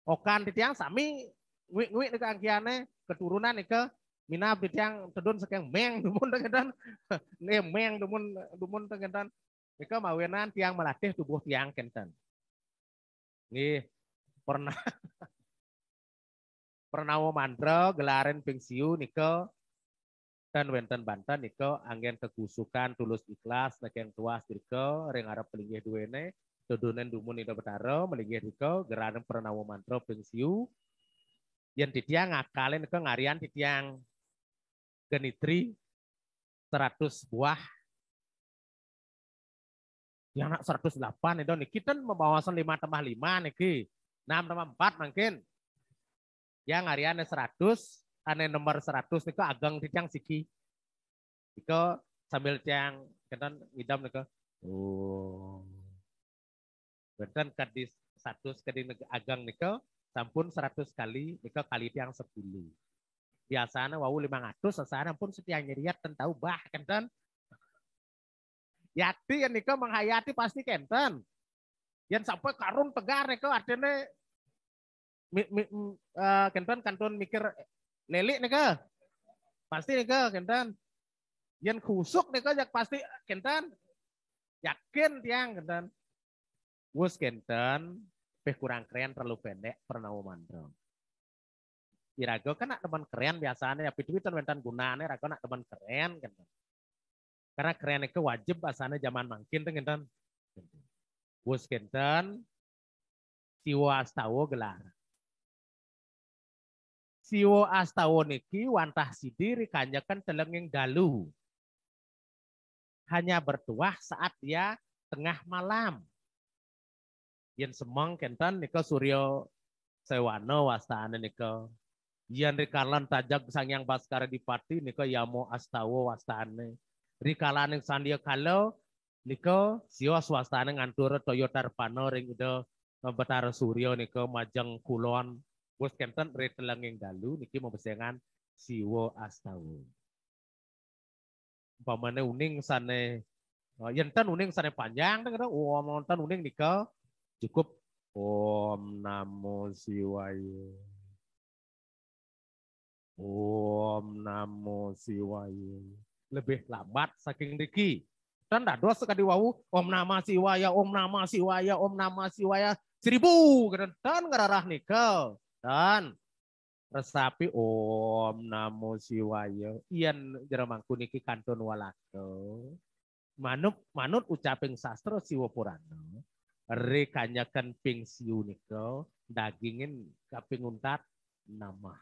okan tiang sami ngwi ngwi nika angkiane keturunan nika mina tiang tedun sekeng meng dumun tengedan ne meng dumun dumun tengedan nika mawenan tiang melatih tubuh tiang kenten nih pernah pernah mantra gelaran pensiun nika dan wenten banten niko angin kegusukan tulus ikhlas nekeng tuas niko ring arep pelinggih duwene dodonen dumun niko betaro melinggih niko geranem pernawo mantro pengsiu yen titiang ngakalin niko ngarian titiang genitri 100 buah yang nak 108 itu nih kita membawasan 5 tambah 5 niki 6 tambah 4 mungkin yang hariannya 100 ane nomor 100 niku ageng tiang siki. niko sambil tiang kenan idam niku. Oh. Benten kadis 100 niko ageng niku sampun 100 kali niku kali tiang 10. Biasanya wau 500 sesana pun setiap nyeriat tentau bah kenten. Yati yang niku menghayati pasti kenten. Yang sampai karung tegar niku adene mi, mi, uh, kenten kantun mikir Nelik nih kah? Pasti nih kah, kentan. Yang khusuk nih kah, pasti kentan. Yakin tiang kentan. Wus kentan, peh kurang keren terlalu pendek pernah mandang. Irago ya, kan nak teman keren biasanya, tapi ya, kan Kentan gunane, irago nak teman keren kentan. Karena keren itu wajib asalnya zaman mungkin tuh kentan. Wus kentan, siwa stawo gelar Siwo astawon iki wantah sidiri kanyakan telenging dalu. Hanya bertuah saat dia tengah malam. yang semang kenten niko suryo sewano wastane niko. yang rikalan tajak sang yang baskara dipati niko yamo astawo wastane. Rikalan yang sandia kalau niko siwa swastane ngantur Toyota Pano ring udah betar suryo niko majang kulon Wolfhampton rate yang dalu niki mau membesengan siwo astawu. Pamane uning sane oh, yenten uning sana panjang kan om oh, wonten uning nika cukup om namo siwaye. Om namo siwaye. Lebih lambat saking niki. Dan dah dua sekali wau om nama siwaya, om nama siwaya, om nama siwaya seribu. Dan ngerarah nikel dan resapi om namo siwaya ian jero mangku niki kantun walako manut manut ucaping sastra siwa purana rekanyakan ping siu niko dagingin kaping untat nama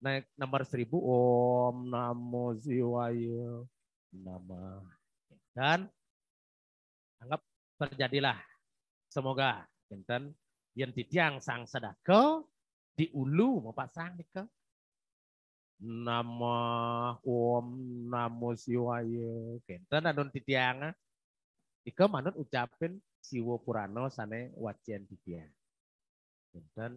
Naik nomor seribu om namo siwayo nama dan anggap terjadilah semoga jinten yang didiang sang sedako diulu bapak sang niko nama om namo siwaye ya. kenten anun didiang iko manut ucapin siwo purano sane wajian didiang kenten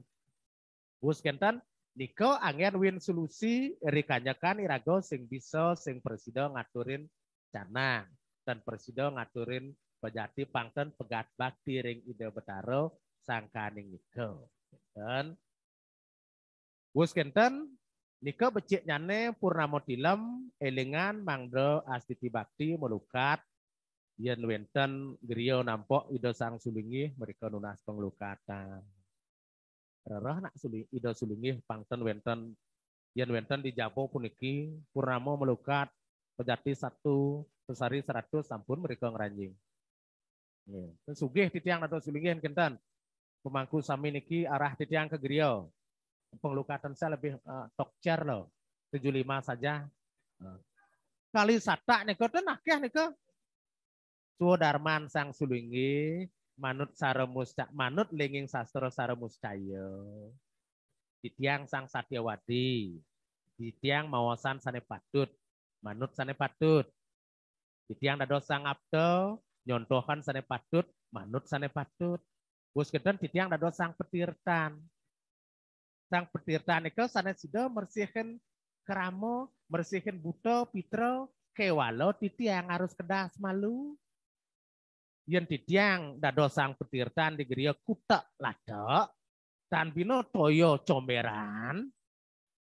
bus kenten Niko angin win solusi rikanyakan irago sing bisa sing presiden ngaturin cana dan presiden ngaturin pejati pangten pegat bakti ring ide betaro sangkaning nika. Kenten. Wus kenten nika becik nyane purnama dilem elingan mangdo astiti bakti melukat yen wenten griya nampok ida sang sulingih mereka nunas penglukatan. Roh nak suling ida sulingih pangten wenten yen wenten dijapo puniki purnama melukat pejati satu pesari seratus sampun mereka ngeranjing. Yeah. Sugih titiang atau sulingih kenten pemangku sami niki arah titiang ke Griyo. Penglukatan saya lebih uh, tokcer loh. 75 saja. Eh, kali satak niko tenah ya niko. Suwo Darman sang sulingi, manut saremus manut linging sastro saremus cayo. Titiang sang Satyawati. Titiang mawasan sane patut, Manut sane patut. Titiang dados sang abdo nyontohan sane patut, manut sane patut di titiang dado sang petirtan. Sang petirtan itu sana sido mersihkan keramo, mersihkan buto, pitro, kewalo di tiang harus kedas malu. yang di titiang dado sang petirtan di geria kuta ladok. Tan bino toyo comberan.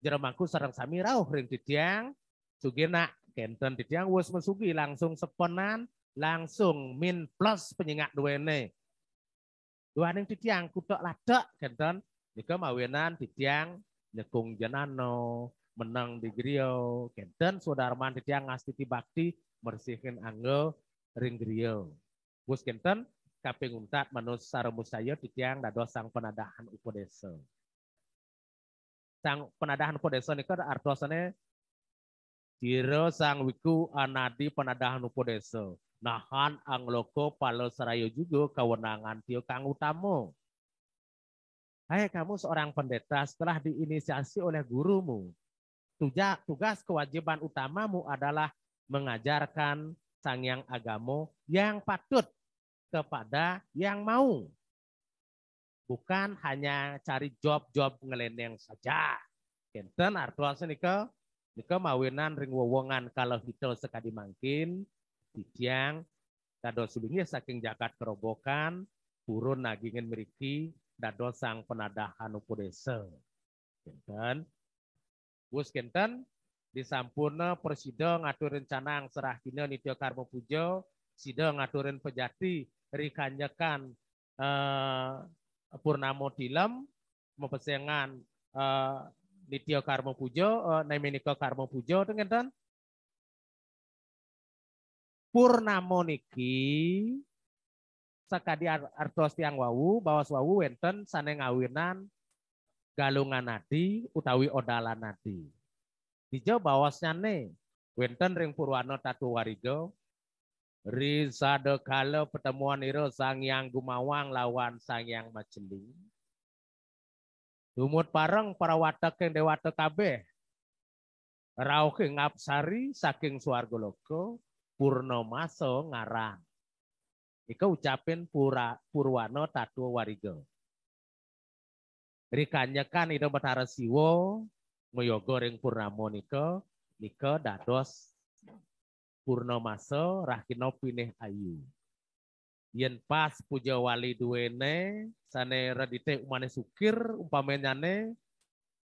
Jeremangku sarang sami rauh ring titiang. Sugina kenten titiang wis mesugi langsung seponan langsung min plus penyengak duwene yang didiang kudok ladok genten juga mawinan didiang nyekung jenano menang di griyo genten sudarman didiang ngastiti bakti mersihin anggo ring griyo. Gus genten kaping untat manus saremusaya didiang dado sang penadahan upodesa. Sang penadahan ini kan artosannya, Jiro sang wiku anadi penadahan upodesa nahan angloko palo serayo juga kewenangan tio kang utamu. Hai hey, kamu seorang pendeta setelah diinisiasi oleh gurumu. Tugas, tugas kewajiban utamamu adalah mengajarkan sang yang agamo yang patut kepada yang mau. Bukan hanya cari job-job ngelendeng saja. Kenten artuas nike nika mawinan ring wawongan kalau hitel sekadi mangkin Siang, dados sulingnya saking jagat kerobokan, purun nagingin meriki, dados sang penadah anu pudese. Kenten. Gus kenten, disampurna persida ngatur rencana yang serah kina nitya karma pujo sida ngaturin pejati, rikanyakan eh, purnamo tilam, mempesengan eh, nitya karma pujo eh, naimenika karma pujo kenten purnamo niki sakadi artos tiang wau bawas wau wenten sane ngawinan galungan nadi utawi odala nadi dijo bawasnya ne wenten ring purwano tatu warigo Risa kalau pertemuan iro sang yang gumawang lawan sang yang majeling. Dumut Parang para watak yang dewata kabeh. Rauh ngapsari saking suargo loko. Purnomaso ngarang. Iku ucapin pura, Purwano Tatu Warigo. Rikanya kan itu betara siwo, moyo goreng purnamo niko, niko dados purnomaso rahkino Pineh ayu. Yen pas puja wali duene sane radite umane sukir, ne,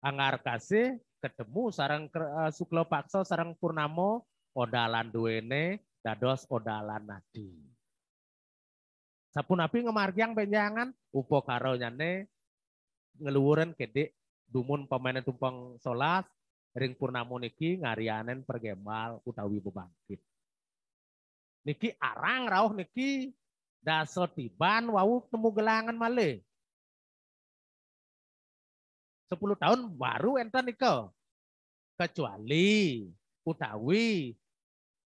angar kasih, ketemu sarang uh, eh, suklo pakso sarang purnamo, odalan duene, dados odalan nadi. Sapun api ngemargiang penjangan upo karo nyane ngeluwuren kede dumun pemain tumpeng solas ring purnamu niki ngarianen pergemal utawi bebangkit. Niki arang rauh niki daso tiban wau temu gelangan male. Sepuluh tahun baru enten niko. Kecuali utawi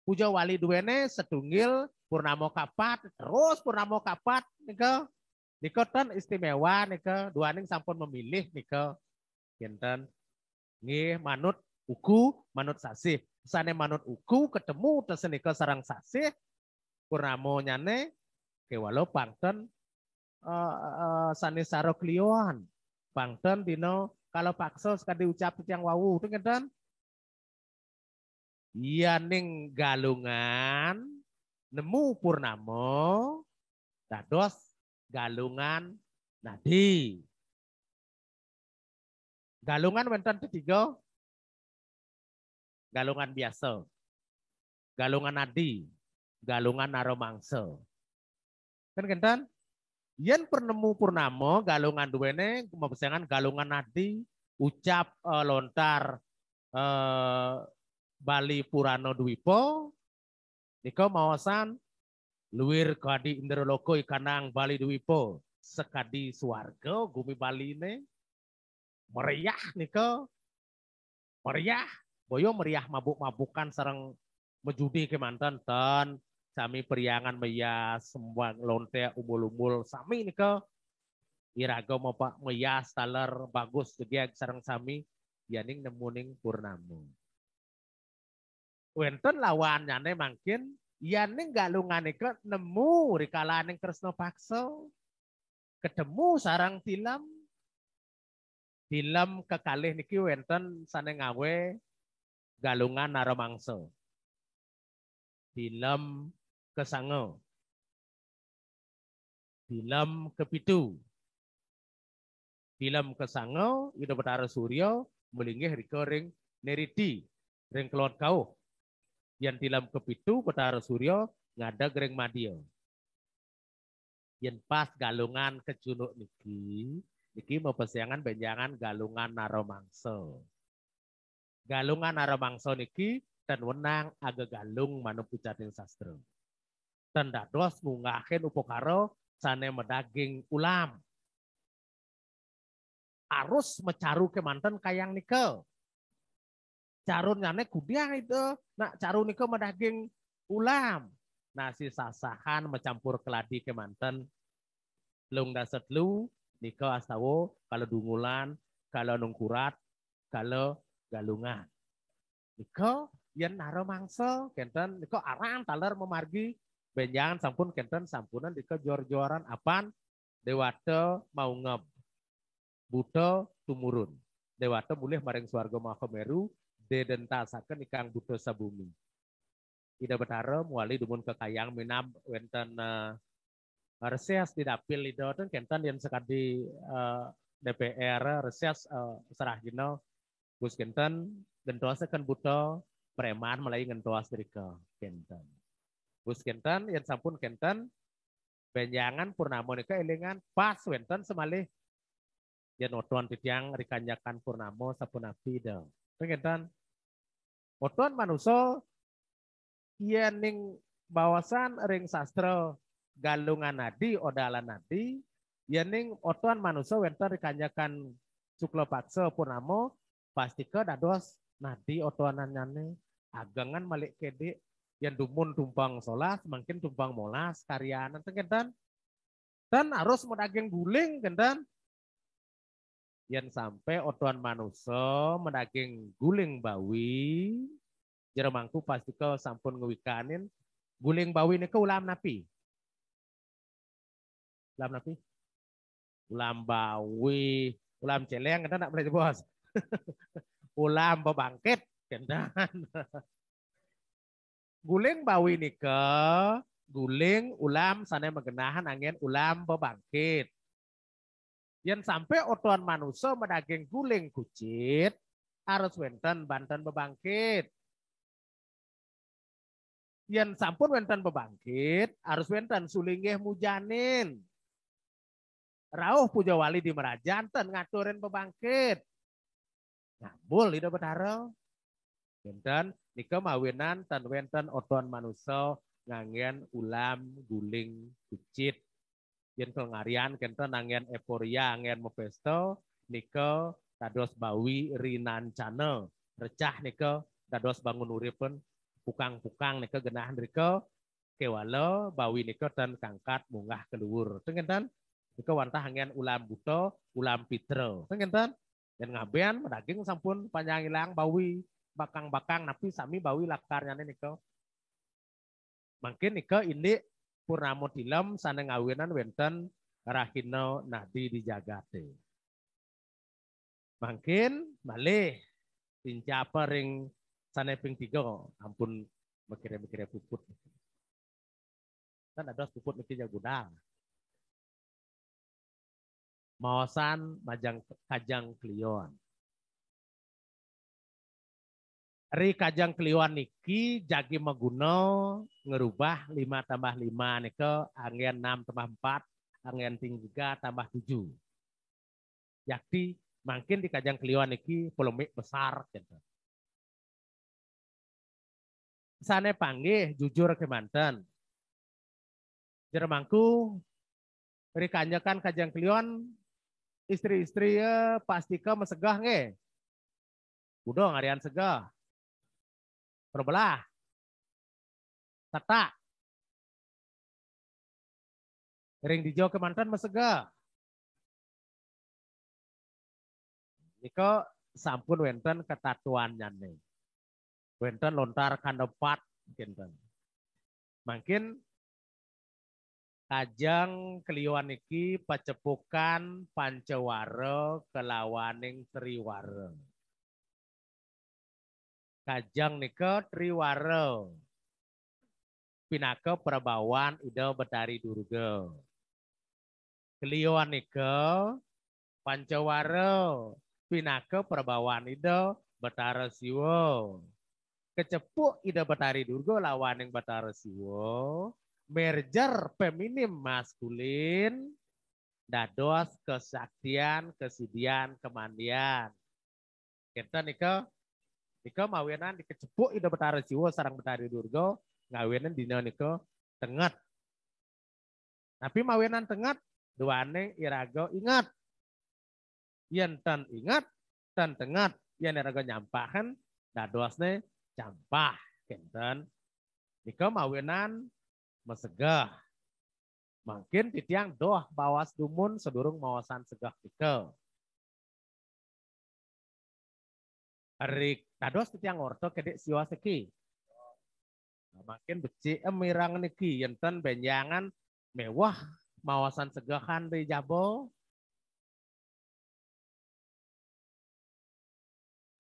puja wali duwene sedunggil purnamo kapat terus purnamo kapat nika nika ten istimewa nika duaning sampun memilih nika kinten nge manut uku manut sasi sane manut uku ketemu terus nika sarang sasi purnamo nyane kewalo pangten uh, uh, sane saro pangten dino kalau paksa sekali ucap yang wau itu kinten Iya ning galungan nemu purnamo dados galungan nadi. Galungan wonten ketiga galungan biasa. Galungan nadi, galungan naromangsa. Kan kenten? Yen pernemu purnamo galungan duwene mempesengan galungan nadi ucap eh, lontar uh, Bali Purano Dwipo, Niko mawasan luir kadi Indroloko ikanang Bali Dwipo, sekadi suwargo gumi Bali ini, meriah Niko, meriah, boyo meriah mabuk-mabukan sarang mejudi ke mantan sami periangan meya semua lonte umbul-umbul sami Niko, irago mau pak meyas taler bagus kegiatan sarang sami yaning nemuning purnamu. Wenton lawan lawanane mangkin yaning galungane ke nemu rikalaning Kresno Pakso ketemu sarang tilam tilam kekalih niki Wenton sana ngawe galungan mangso. tilam kesango tilam kepitu tilam kesango ida betara suryo melinggih rika ring neridi ring kelot kauh yang dalam kepitu petara suryo ngada gereng madio. Yang pas galungan kecunuk niki, niki mau pesiangan benjangan galungan naromangso. Galungan naromangso niki dan wenang aga galung manu pucatin sastra. Tanda dos mungahin upokaro sane medaging ulam. Arus mecaru ke mantan kayang nikel carun ngane gudiah itu nak carun niko medaging ulam nasi sasahan mencampur keladi ke manten lung daset lu niko astawo kalau dungulan kalau nungkurat kalau galungan niko yen naro mangsa kenten niko arang taler memargi benjangan sampun kenten sampunan niko jor-joran apan dewata mau ngeb buta tumurun dewata mulih maring swarga maha meru dedentasakan ikang buto sabumi. Ida betara muali dumun kekayang minam wenten uh, eh, reses di dapil kenton kentan yang di uh, eh, DPR reses uh, serah gino Gus kentan gentos buto preman mulai gentos dari ke kentan. Gus kentan yang sampun kenton benjangan purnamo nika elingan pas wenten semalih yang notuan titiang rikanyakan purnamo sapunapi dong. Pengentan Weton manuso yang bawasan ring sastra galungan nadi odalan nadi yang ning otoan manusa wonten rekanyakan sukla paksa purnama dados nadi nyane agangan malik kede yang dumun tumpang solas mungkin tumpang molas karyanan dan harus mudah geng guling dan yen sampai odoan manusia mendaging guling bawi jeremangku pasti ke sampun ngewikanin guling bawi ini ke ulam napi ulam napi ulam bawi ulam celeng kita nak belajar bos ulam bebangkit kendan guling bawi ini ke guling ulam sana mengenahan angin ulam bebangkit yang sampai utuhan manusia medaging guling kucit harus wenten banten bebangkit. yang sampun wenten bebangkit, harus wenten sulingeh mujanin. Rauh puja wali di ten ngaturin bebangkit. Ngabul itu benar. Wenten nika mawinan ten wenten oton manusia ngangen ulam guling kucit yen kelengarian kenten nangian eporia angen mopesto niko dados bawi rinan channel recah niko dados bangun uripen, pukang-pukang niko genahan niko kewalo bawi niko dan kangkat mungah keluar tengenten niko wanta angen ulam buto ulam pitro tengenten dan ngabean daging sampun panjang hilang bawi bakang-bakang napi sami bawi lakarnya niko mungkin nikel ini purnamo dilem saneng awinan wenten rahino nadi di jagate. Mangkin malih tinjapa ring ping tiga ampun mikir-mikir puput. Kan ada puput mikirnya gudang. Mawasan majang kajang klion. Ri kajang keliwan niki jagi mengguno ngerubah 5 tambah 5 niko angin 6 tambah 4 angin tinggi 3 tambah 7. Yakti makin di kajang keliwan niki polemik besar gitu. Sana panggih jujur ke manten. Jermangku ri kanjakan kajang keliwan istri-istri ya pasti ke mesegah nge. Udah ngarian segah berbelah serta kering dijauh ke mantan mesega Niko sampun wenten ketatuannya nih. Wenten lontar kandepat kinten. Mungkin kajang keliwaniki iki pacepukan pancewara kelawaning triwara. Kajang niko triwaro Pinake perbawan ide betari durga. Kelioan niko pancawaro Pinake perbawan ide betara siwo. Kecepuk ide betari durga lawan yang betara siwo. Merger feminim maskulin. Dados kesaktian, kesidian, kemandian. Kita ke, Niko mawenan dikecepuk itu betara jiwa sarang betari durga ngawenan dina niko tengat. Tapi mawenan tengat dua duane irago ingat. Yen tan ingat dan tengat yen irago nyampahan dadosne campah kenten. Niko mawenan mesegah. Mungkin titiang doh bawas dumun sedurung mawasan segah niko. Rik tados yang orto kedek siwa seki. Makin beci emirang eh, niki yenten benjangan mewah mawasan segahan di jabo.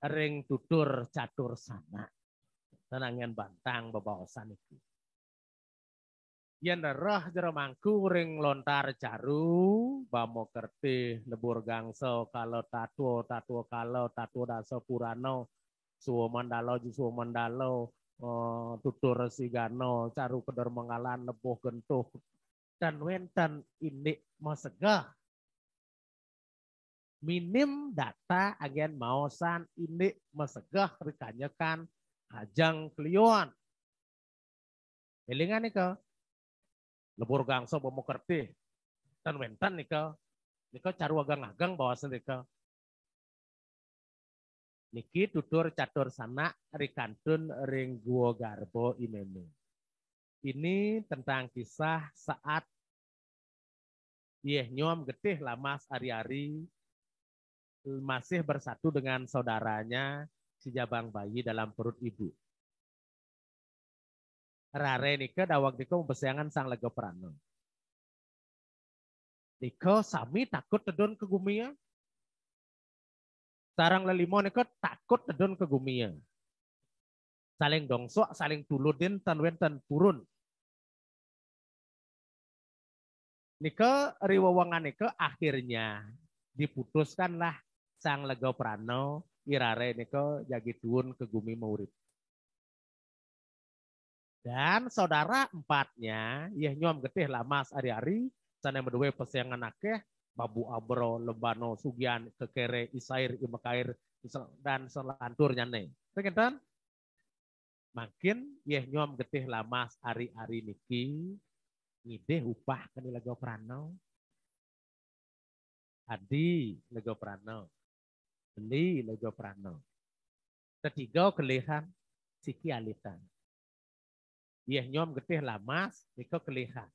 Ring tutur catur sana. tenangin bantang bebawasan niki yen roh jero kuring lontar jaru bamo kerti lebur gangso kalau tatuo tatuo kalau tatuo daso purano suwo mandalo suwo mandalo eh, tutur sigano caru kedor mengalan lebuh gentuh dan wenten ini masegah minim data agen maosan ini masegah rikanya kan hajang kliwon elingan nih lebur gangso bomo kerti dan wentan nika nika caru agang-agang bawa sendika niki tutur catur sana rikantun ring guo garbo imeme ini tentang kisah saat Yeh nyom getih lamas ari-ari masih bersatu dengan saudaranya si jabang bayi dalam perut ibu rare nike dawak diko mempersiangan sang lego perano. Niko sami takut tedon ke gumia. Sarang lelimo niko takut tedon ke gumia. Saling dongso, saling tuludin, tanwen tan purun. Nike riwawangan nike akhirnya diputuskanlah sang lego prano irare niko jagi tuun ke gumi maurit. Dan saudara empatnya, ya nyom getih lah mas hari-hari, sana berdua persiangan akeh, babu abro, lebano, sugian, kekere, isair, imekair, dan selantur nyane. Sekitar makin ya nyom getih lah mas hari-hari niki, ngide upah kan lego prano. Adi lego prano. Beli lego prano. Ketiga kelihatan, siki alitan. Iya nyom getih lah mas, niko kelihah.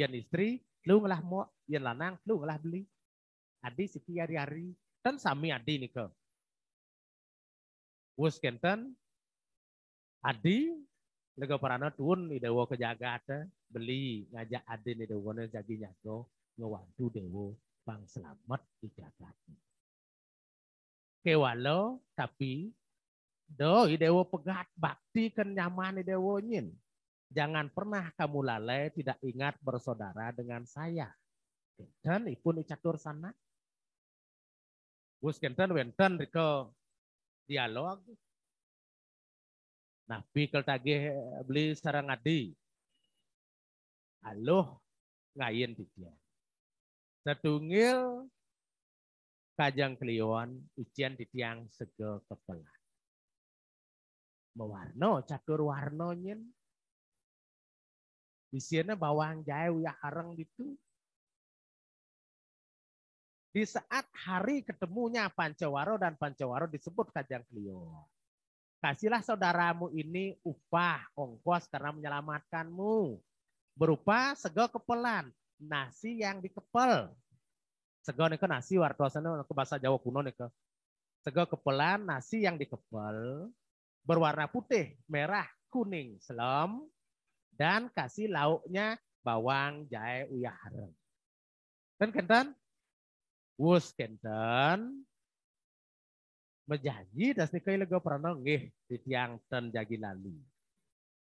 Yan istri, lu ngelah mo, yan lanang, lu ngelah beli. Adi siki hari-hari, dan sami adi niko. Wus kenten, adi, lego parana tuun idewo kejaga ada, beli ngajak adi dewo ne jagi nyato, ngewantu dewo bang selamat di dijagat. Kewalo tapi do idewo pegat bakti kenyaman nyaman idewo nyin. Jangan pernah kamu lalai tidak ingat bersaudara dengan saya. Kinten ipun icatur sana. Gus kenten wenten ke dialog. Nah, Nabi keltagih eh, beli sarang adi. Aloh ngayen di dia. kajang kliwon ujian di tiang segel kepelan. Mewarno, catur warno nyen sini bawang jauh ya hareng gitu. Di saat hari ketemunya Pancawaro dan Pancawaro disebut Kajang Kelio. Kasihlah saudaramu ini upah ongkos karena menyelamatkanmu. Berupa sego kepelan, nasi yang dikepel. Sego ke nasi wartosan ke bahasa Jawa kuno ke Sego kepelan nasi yang dikepel berwarna putih, merah, kuning, selam dan kasih lauknya bawang, jahe, uyah hareng. Dan kenten, wus kenten, menjanji das nikai lego prano ngih di tiang ten jagi lali.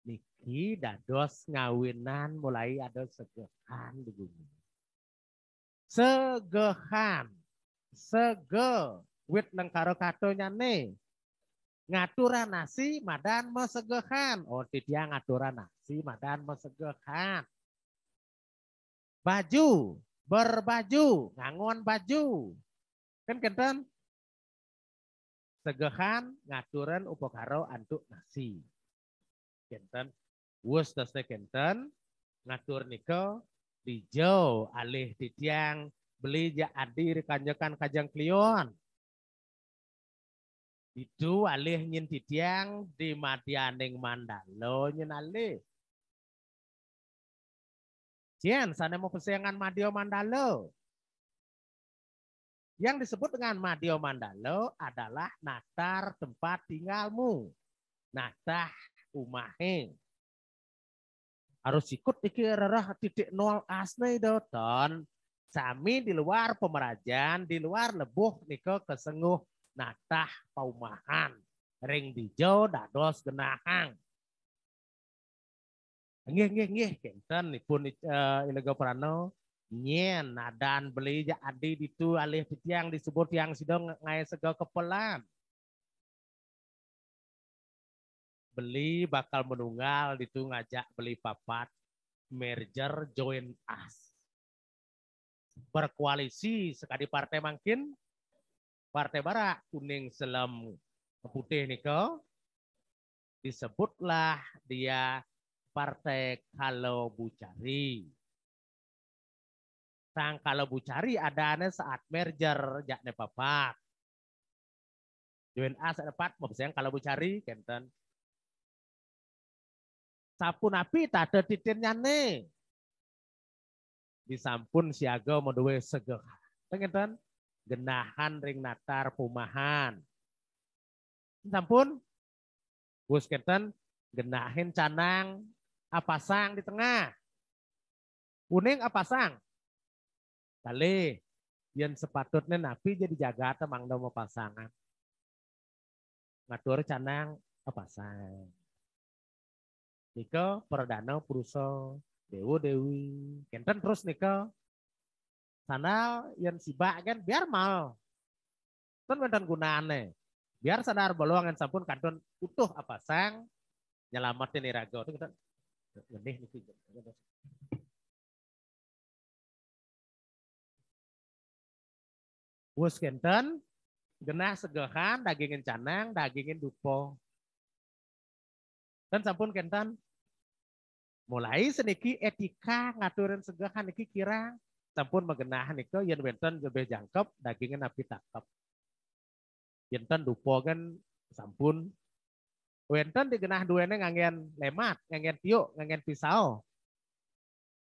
Niki dos ngawinan mulai ada segehan di bumi. Segehan. Sege. Wit nengkaro katonya nih. Ngaturan nasi madan mesegehan. Oh, di tiang ngaturan nasi si madan mesegekan. Baju, berbaju, ngangon baju. Kan kenten? Segekan, ngaturan upokaro antuk nasi. Kenten. Wus tasnya kenten. Ngatur niko dijau alih titiang beli ja adir kanjakan kajang klion. Itu alih nyin titiang di matianing mandalo nyin alih. Jen, sana mau persiangan Madio Mandalo. Yang disebut dengan Madio Mandalo adalah natar tempat tinggalmu. Natah umahe. Harus ikut iki rerah titik nol asne doton. Sami di luar pemerajan, di luar lebuh niko kesenguh natah paumahan. Ring dijo dados genahang nggih nggih nggih kinten ipun uh, eh, ilaga prano nyen adan beli jadi adi ditu alih yang disebut tiang sidong ngai sega kepelan beli bakal menunggal ditu ngajak beli papat merger join us berkoalisi sekali partai makin partai barat kuning selam putih niko disebutlah dia Partai Kalau Bucari. Sang Kalau Bucari adanya saat merger jakne papat. Join A sedepat mabeseng Kalau Bucari kenten. Sapun api tak ada titirnya nih. Disampun siaga menduwe segera. Kenten genahan ring natar pumahan. Sampun bos Kenten genahin canang apa ah, sang di tengah. Kuning apa ah, sang Kali. Yang sepatutnya nabi jadi jaga temang mau pasangan. Ah. Ngatur canang apa sang Niko perdana puruso dewa dewi. Kenten terus niko sandal yang sibak kan biar mal. Kan bentan gunaane Biar sadar beluangan sampun kantun utuh apa sang nyelamatin iraga Itu lebih dikit. Wus kenten, genah segehan, dagingin canang, dagingin dupo. Dan sampun kenten, mulai seniki etika ngaturin segehan niki kira sampun megenahan itu yang wenten lebih jangkep dagingin api takap. Yenten dupo kan sampun Wenten digenah duene nganggen lemat, nganggen tiuk, nganggen pisau.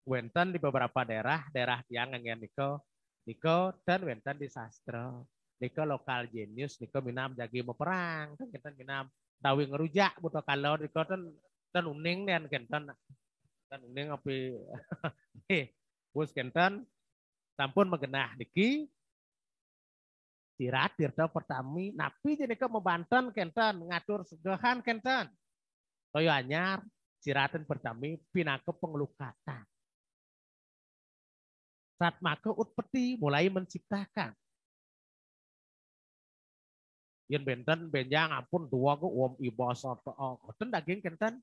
Wenten di beberapa daerah, daerah yang nganggen niko, niko dan wenten di sastra. niko lokal jenius, niko minam jagi mau perang, kan kita minam tawi ngerujak butuh kalau niko dan dan uning dan kenten dan uning api bus kenten sampun menggenah diki Sirat dirda pertami napi jadi ke membanten kentan ngatur segahan kentan Toyo anyar siraten pertami pinake pengelukatan. Saat maka utpeti mulai menciptakan. Yen benten benjang ampun dua ke uom iba soto oh kenten daging kenten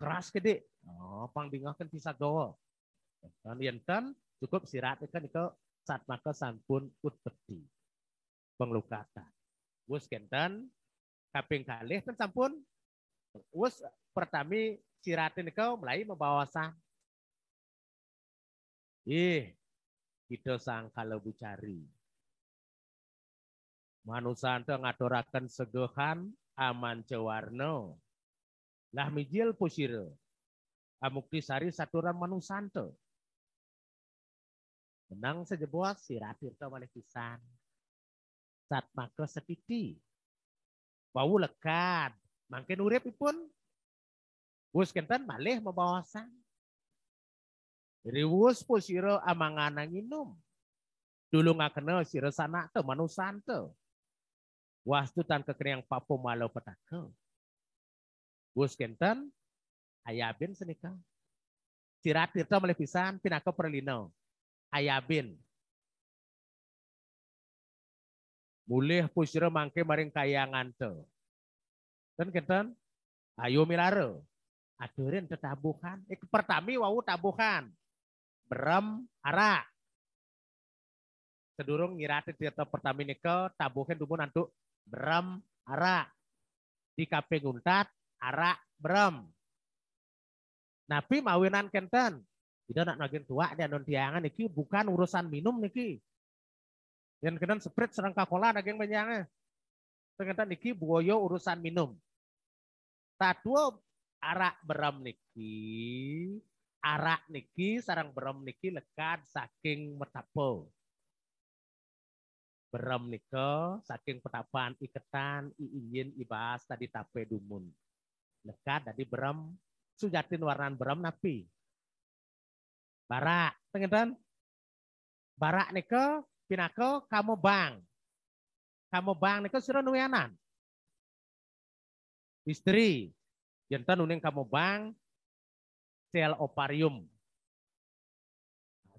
keras gede. Oh pang kan bisa gowo. Kenten yenten cukup sirat ikan itu saat maka sampun utpeti penglukatan. Wus kenten kaping kalih ten sampun wus pertami siratin kau mulai membawa sang. Ih, kita sang kalau bucari. Manusanto ngadorakan segohan aman cewarno. Lah mijil pusir, Amukti sari saturan manusanto. Menang sejebuah siratir kau malih pisang. Saat makro sepiti. Bau lekat. makin urip pun. Wus kenten malih mabawasan. Jadi wus pun siro amangan nginum. Dulu nggak kenal siro sana tuh manusan tuh. Wastu tan kekriang papo malau petaka. Wus kenten ayabin senika. Sirat tirta malih pisan pinaka perlino. Ayabin mulih pusira mangke maring kayangan te. Ten keten, ayo milare. Adurin tetap Ik pertami wau tabuhan. Berem ara. Sedurung ngirati tiata pertami nike tabuhan tubuh nantu berem ara. Di kape nguntat ara berem. Napi mawinan kenten. Ida nak nagin tua dia non tiangan niki bukan urusan minum niki. Yang kenan sprit serang kakola ada yang banyaknya. ternyata niki buoyo urusan minum. Tadu arak beram niki, arak niki sarang beram niki lekat saking metapo. Beram niko saking petapan iketan iingin ibas tadi tape dumun. Lekat tadi beram sujatin warnan beram napi. Barak, tengetan. Barak niko pinako kamu bang, Kamu bang niko kan sira nuyanan. Istri jantan uning kamu bang, sel oparium.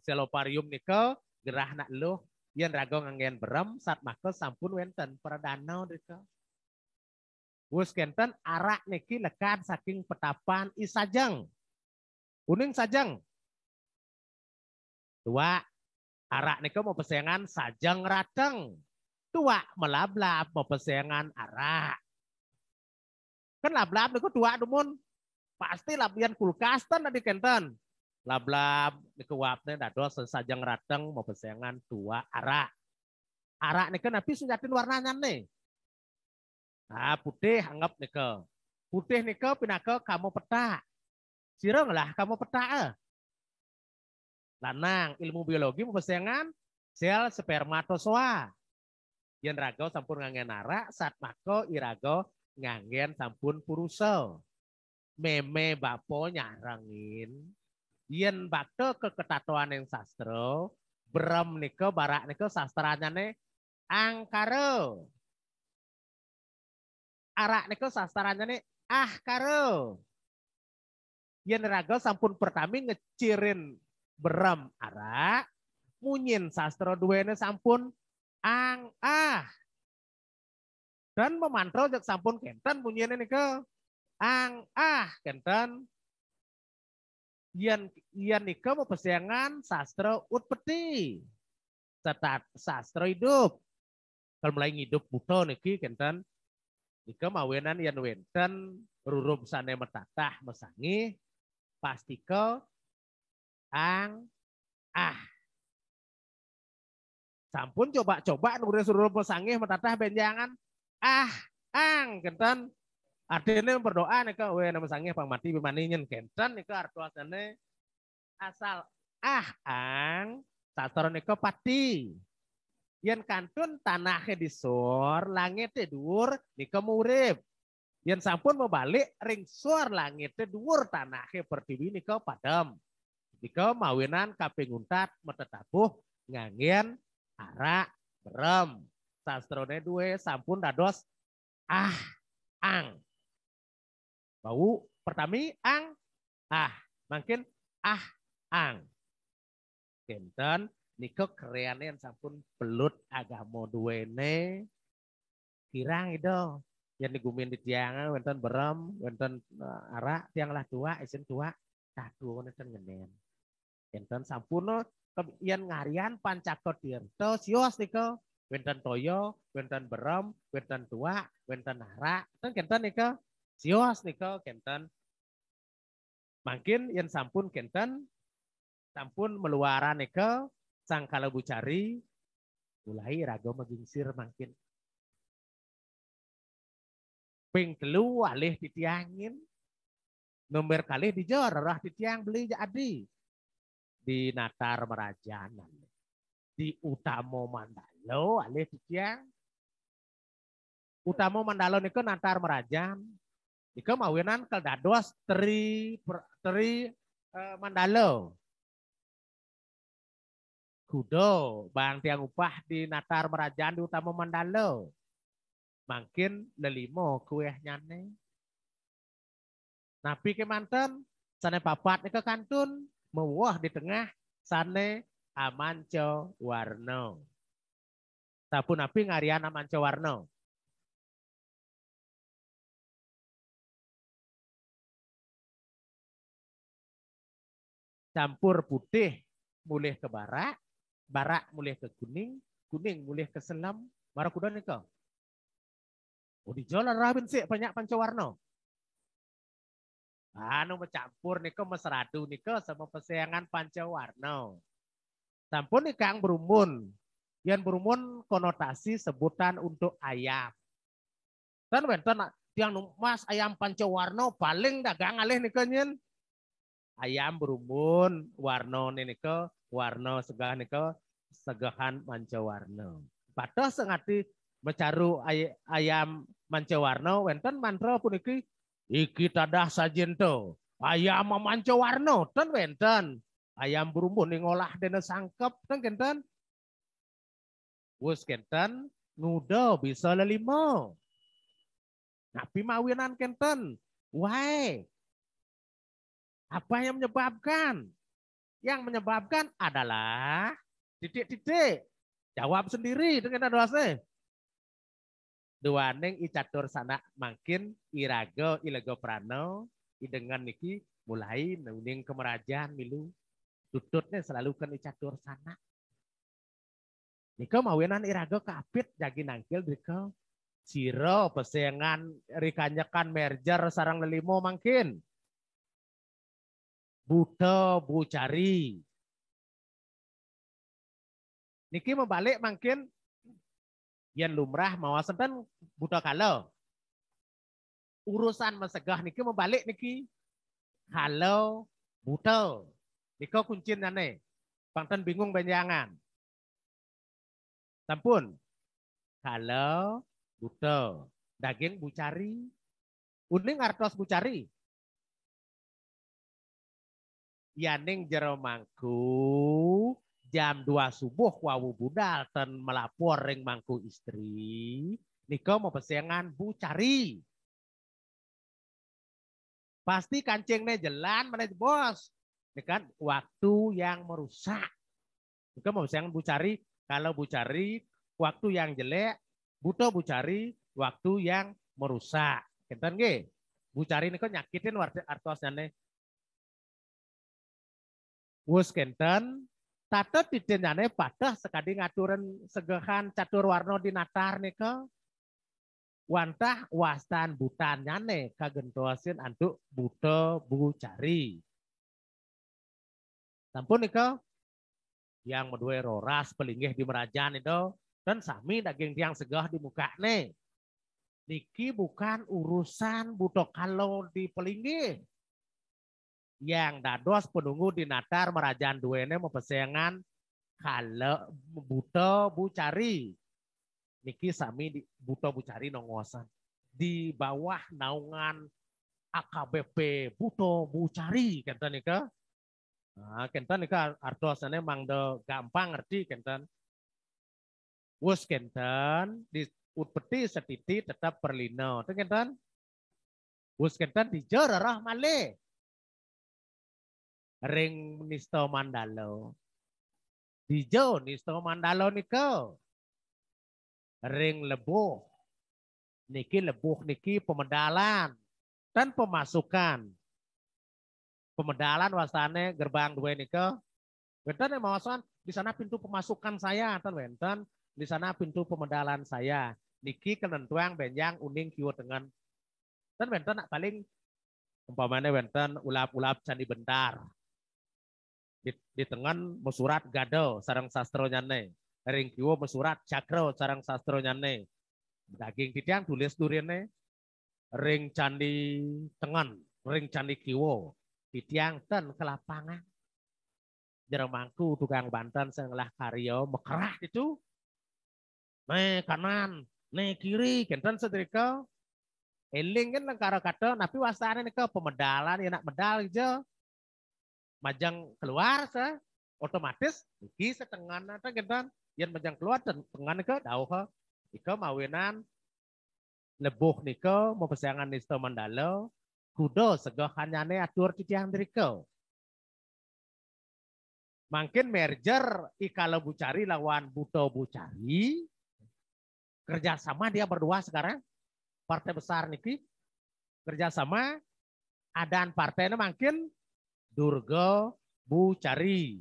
Sel oparium niko gerah nak lu yen rago ngangen berem saat makel sampun wenten perdana niko, Wus kenten arak niki lekat saking petapan isajeng. Uning sajeng. Dua Arak niku mau pesengan sajeng rateng. Tua melablab mau pesengan arak. Kan lablab niku dua dumun. Pasti labian kulkas ten di kenten. Lablab niku wapne dado sesajeng rateng mau pesengan dua arak. Arak niku nabi sunyatin warnanya nih. ah putih anggap niku. Putih niku pinaka kamu petak Sireng lah kamu petak e lanang ilmu biologi pepesengan sel spermatozoa yen rago sampun ngangen nara saat mako irago ngangen sampun puruso meme bapo nyarangin yen bakto keketatuan yang sastro brem niko barak niko sastranya ne angkaro arak niko sastranya ne ahkaro. Yang yen rago sampun pertami ngecirin berem arak munyin sastra duwene sampun ang ah dan memantau jak sampun kenten munyin ini ke ang ah kenten yen yen nika pesiangan, sastra utpeti tetap sastra hidup kalau mulai hidup buto niki kenten nika mawenan yen wenten rurum sane metatah mesangi ke ang ah sampun coba-coba nulis suruh pesangih metatah benjangan ah ang kenten Artinya berdoa nih ke wae nama sangih pang mati bimani kenten nih ke artuasane asal ah ang nih ke pati. yang kantun tanahnya disur, langit tidur ke murib. yang sampun mau balik ring suar langit tidur tanahnya pertiwi ke padam. Niko mawinan untat metetapuh ngangin arak berem. Sastrone duwe sampun dados ah ang. Bau pertami ang ah. makin ah ang. Kenten niko yang sampun belut duwe ne kirang itu yang digumin di tiang, wonten berem wonten eh, arak tiang lah tua esen tua tua wonten ngenen Enten sampurno yen ngarian pancakot dirto niko, wenten toyo wenten berem, wenten tua, wenten nara, ten kenten niko, sios niko, kenten makin yen sampun kenten sampun meluara niko, sang kalebu cari mulai ragu megingsir makin ping telu alih titiangin nomor kali dijor rah titiang beli jadi di Natar Merajanan. Di Utamo Mandalo, alih tiang. Utamo Mandalo niku Natar Merajan. Niku mawinan ke dados tri tri uh, e, Mandalo. Kudo, bang tiang upah di Natar Merajan di Utamo Mandalo. makin lelimo kueh nyane. Napi ke manten, sana papat ke kantun, mewah di tengah sane amanco warno. Sabun api ngarian amanco warno. Campur putih mulih ke barak, barak mulih ke kuning, kuning mulih ke selam, marakudan nika. Oh, di jalan rabin sih banyak warno anu mencampur niko meseradu niko sama pesayangan pancawarna. Sampun yang berumun. Yang berumun konotasi sebutan untuk ayam. Dan wenten yang mas ayam pancawarna paling dagang alih niko nyen. Ayam berumun warna niko warna segah niko segahan pancawarna. Padahal sengati mencaru ay ayam mancawarna wenten mantra pun puniki Iki tadah sajento. Ayam memanco warno. Ten wenten. Ayam berumbu nih ngolah dene sangkep. Ten kenten. Wus kenten. Nudo bisa lelimo. Nabi mawinan kenten. wae. Apa yang menyebabkan? Yang menyebabkan adalah titik-titik. Jawab sendiri dengan dosa duaning icatur sana makin irago ilego prano idengan niki mulai neuning kemerajan milu tututnya selalu kan icatur sana Niko mawinan irago kapit jagi nangkil niko siro pesengan rikanyakan merger sarang lelimo makin buta bucari Niki membalik makin yang lumrah mawon kan buta kalau urusan mencegah niki membalik niki kalau buta niko kunci nane pangten bingung banyangan tampun kalau buta daging bucari uning artos bucari yaning jero mangkuk jam 2 subuh wawu budal ten melapor ring mangku istri niko mau pesengan bu cari pasti kancingnya jalan mana bos ini kan waktu yang merusak niko mau pesengan bu cari kalau bu cari waktu yang jelek butuh bu cari waktu yang merusak kenten nggih bu cari niko nyakitin artosnya nih Wus kenten Tata titanyane patah sekali ngaturan segehan catur warna di natar nika. Wantah wastan butan nyane kagentosin antuk buta bucari. Sampun nika yang medue roras pelinggih di merajan itu dan sami daging tiang segah di muka nih. Niki bukan urusan buto kalau di pelinggih yang dados penunggu di natar merajan duene mempesengan kalau buto bucari niki sami di, buto bucari nongosan di bawah naungan AKBP buto bucari kenta nika nah, kenta nika artosane mang memang gampang ngerti kenten wus kenten di utpeti setiti tetap perlino itu kenten wus kenten di malih ring nisto mandalo. Dijo nisto mandalo niko. Ring lebuh. Niki lebuh niki pemedalan dan pemasukan. Pemedalan wasane gerbang dua niko. Benten yang di sana pintu pemasukan saya, atau benten di sana pintu pemedalan saya. Niki kenentuang benjang uning kiwo dengan dan benten nak paling umpamanya benten ulap-ulap candi bentar di, di tengah mesurat gado sarang sastronya ne ring kiwo mesurat cakro sarang sastronya ne daging titian tulis durine ring candi tengan ring candi kiwo titian ten kelapangan jarang jeremangku tukang banten sengelah karyo mekerah itu ne kanan ne kiri kenten setrika eling kan lengkara kata nabi ini ke pemedalan ya nak medal aja majang keluar sa otomatis iki setengah nata gentan yang majang keluar dan tengah ke dauh ika mawinan lebuh niko mau pesangan nisto mandalo kudo sego ne atur yang diriko Mungkin merger ikalo bucari lawan buto bucari kerjasama dia berdua sekarang partai besar niki kerjasama adaan partainya makin Durga Bucari.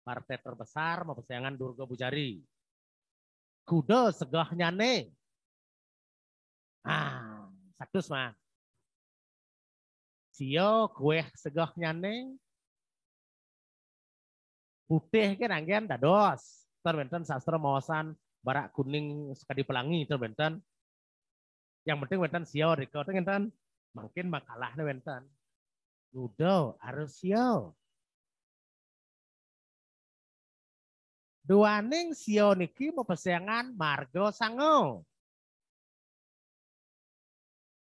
Partai terbesar mempesaingkan Durga Bucari. Kuda segah nyane. Ah, satu mah. Sio kue segah nyane. Putih kan rangkaian dados. Terbentan sastra mawasan barak kuning sekali pelangi terbentur yang penting wenten sio recording enten mungkin nih wenten. Ludo harus dua Duaning sio niki mau pesiangan margo sango.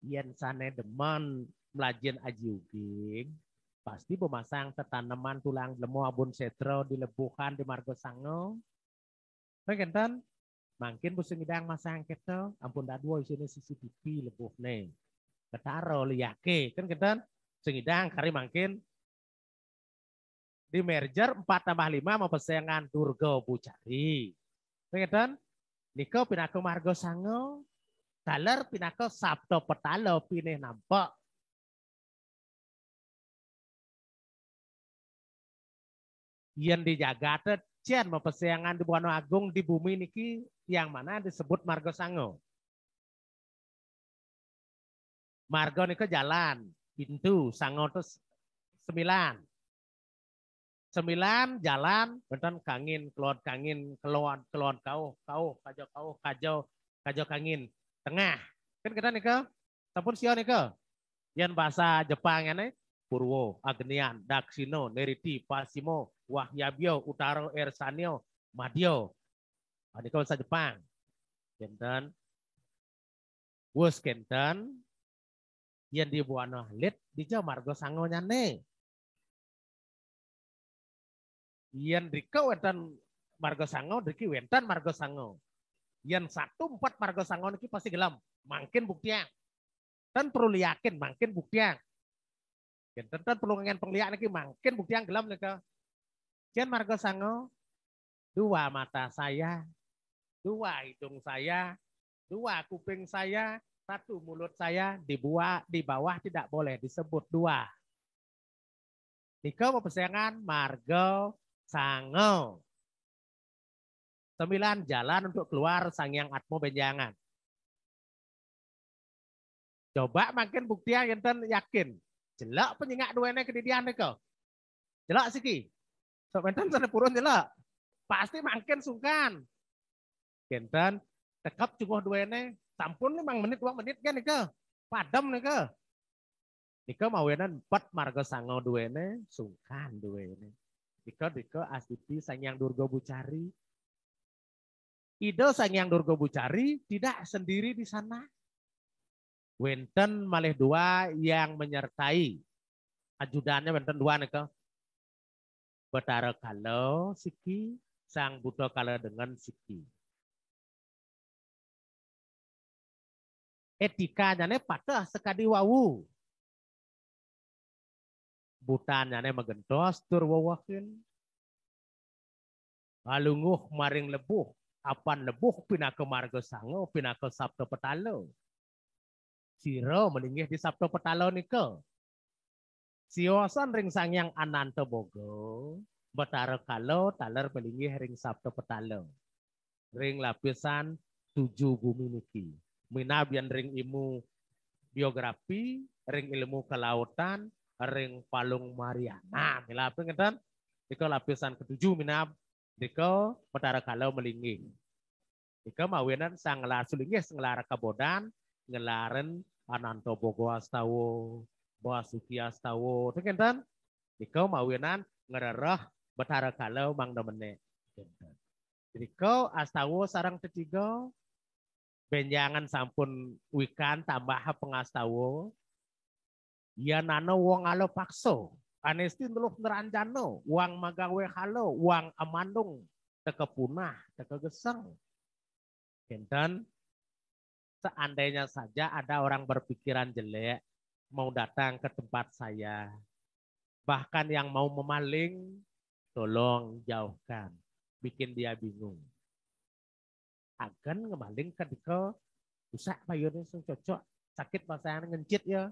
Yen sane demen melajen aji uging, pasti pemasang tetaneman tulang lemu abun setro di lebuhan di margo sango. Oke, mangkin bu masa angket to ampun dua duo sini CCTV lebuh ketara ketaro liyake kan kita sengidang kari mungkin di merger 4 tambah 5 mau pesengan durga bucari kan niko pinako margo sango taler pinako sabto petalo pine nampak yang dijaga tercian mau pesengan di Buano Agung di bumi niki yang mana disebut Margo Sango. Margo ke jalan, pintu, Sango itu sembilan. Sembilan jalan, benton kangen keluar kangen keluar, keluar kau, kau, kajo kau, kajo kajo kangen Tengah. Kan kita nih ke, sampun sio nih ke. Yang bahasa Jepang ini, Purwo, Agnian, Daksino, Neriti, Pasimo, Wahyabio, Utaro, Ersanio, Madio. Ah, di kawasan Jepang. Kenten, Wus kenten, yang dibuano lit di margo sango ne. Yang dikau wenten margo sango, diki margo sango. Yang satu empat margo sango niki pasti gelam. bukti buktiang. dan perlu yakin, bukti buktiang. Kenten dan perlu penglihatan pengliak niki bukti buktiang gelam nika. Jen margo sango, dua mata saya dua hidung saya, dua kuping saya, satu mulut saya dibuat di bawah tidak boleh disebut dua. Tiga pepesengan margo sango. Sembilan jalan untuk keluar sang yang atmo benjangan. Coba makin bukti yang yakin. Jelak penyengak ini kedidian kau. Jelak siki. Sebentar Enten sana purun jelak. Pasti makin sungkan. Kinten tekap cukup dua ini sampun memang menit dua menit kan nika padam nika nika ini ya, empat marga sango dua ini sungkan dua ini nika nika sang sangyang durga bucari ide sangyang durga bucari tidak sendiri di sana Wenten malih dua yang menyertai ajudannya wenten dua nika Betara kalau siki sang buddha kalau dengan siki etika nyane patah sekadi wau. Butan nyane megentos tur wawakin. Alunguh maring lebuh. Apan lebuh pina ke marga sango pina ke sabto petalo. Siro melingih di sabto petalo niko. Siwasan ring sangyang ananto bogo. Betara kalau taler melinggih ring sabto petalo. Ring lapisan tujuh bumi niki minabian ring ilmu biografi, ring ilmu kelautan, ring palung Mariana. Mila apa ngeten? Diko lapisan ketujuh minab diko petara kalau melinggi. Diko mawinan sanglar sulingi ngelar kabodan ngelaren ananto bogo astawo boasuki astawo. Tengkentan, ngeten? mawinan ngererah petara kalau mang domene. kau astawo sarang ketiga benjangan sampun wikan tambah pengastawo. Ya nano wong alo pakso. Anestin nuluk neranjano. Wang magawe halo. Wang amandung. Teke punah. Teke geseng. Kenten. Seandainya saja ada orang berpikiran jelek. Mau datang ke tempat saya. Bahkan yang mau memaling. Tolong jauhkan. Bikin dia bingung agen ngebaling ketika rusak payune ya, sing cocok sakit pasangan ngencit ya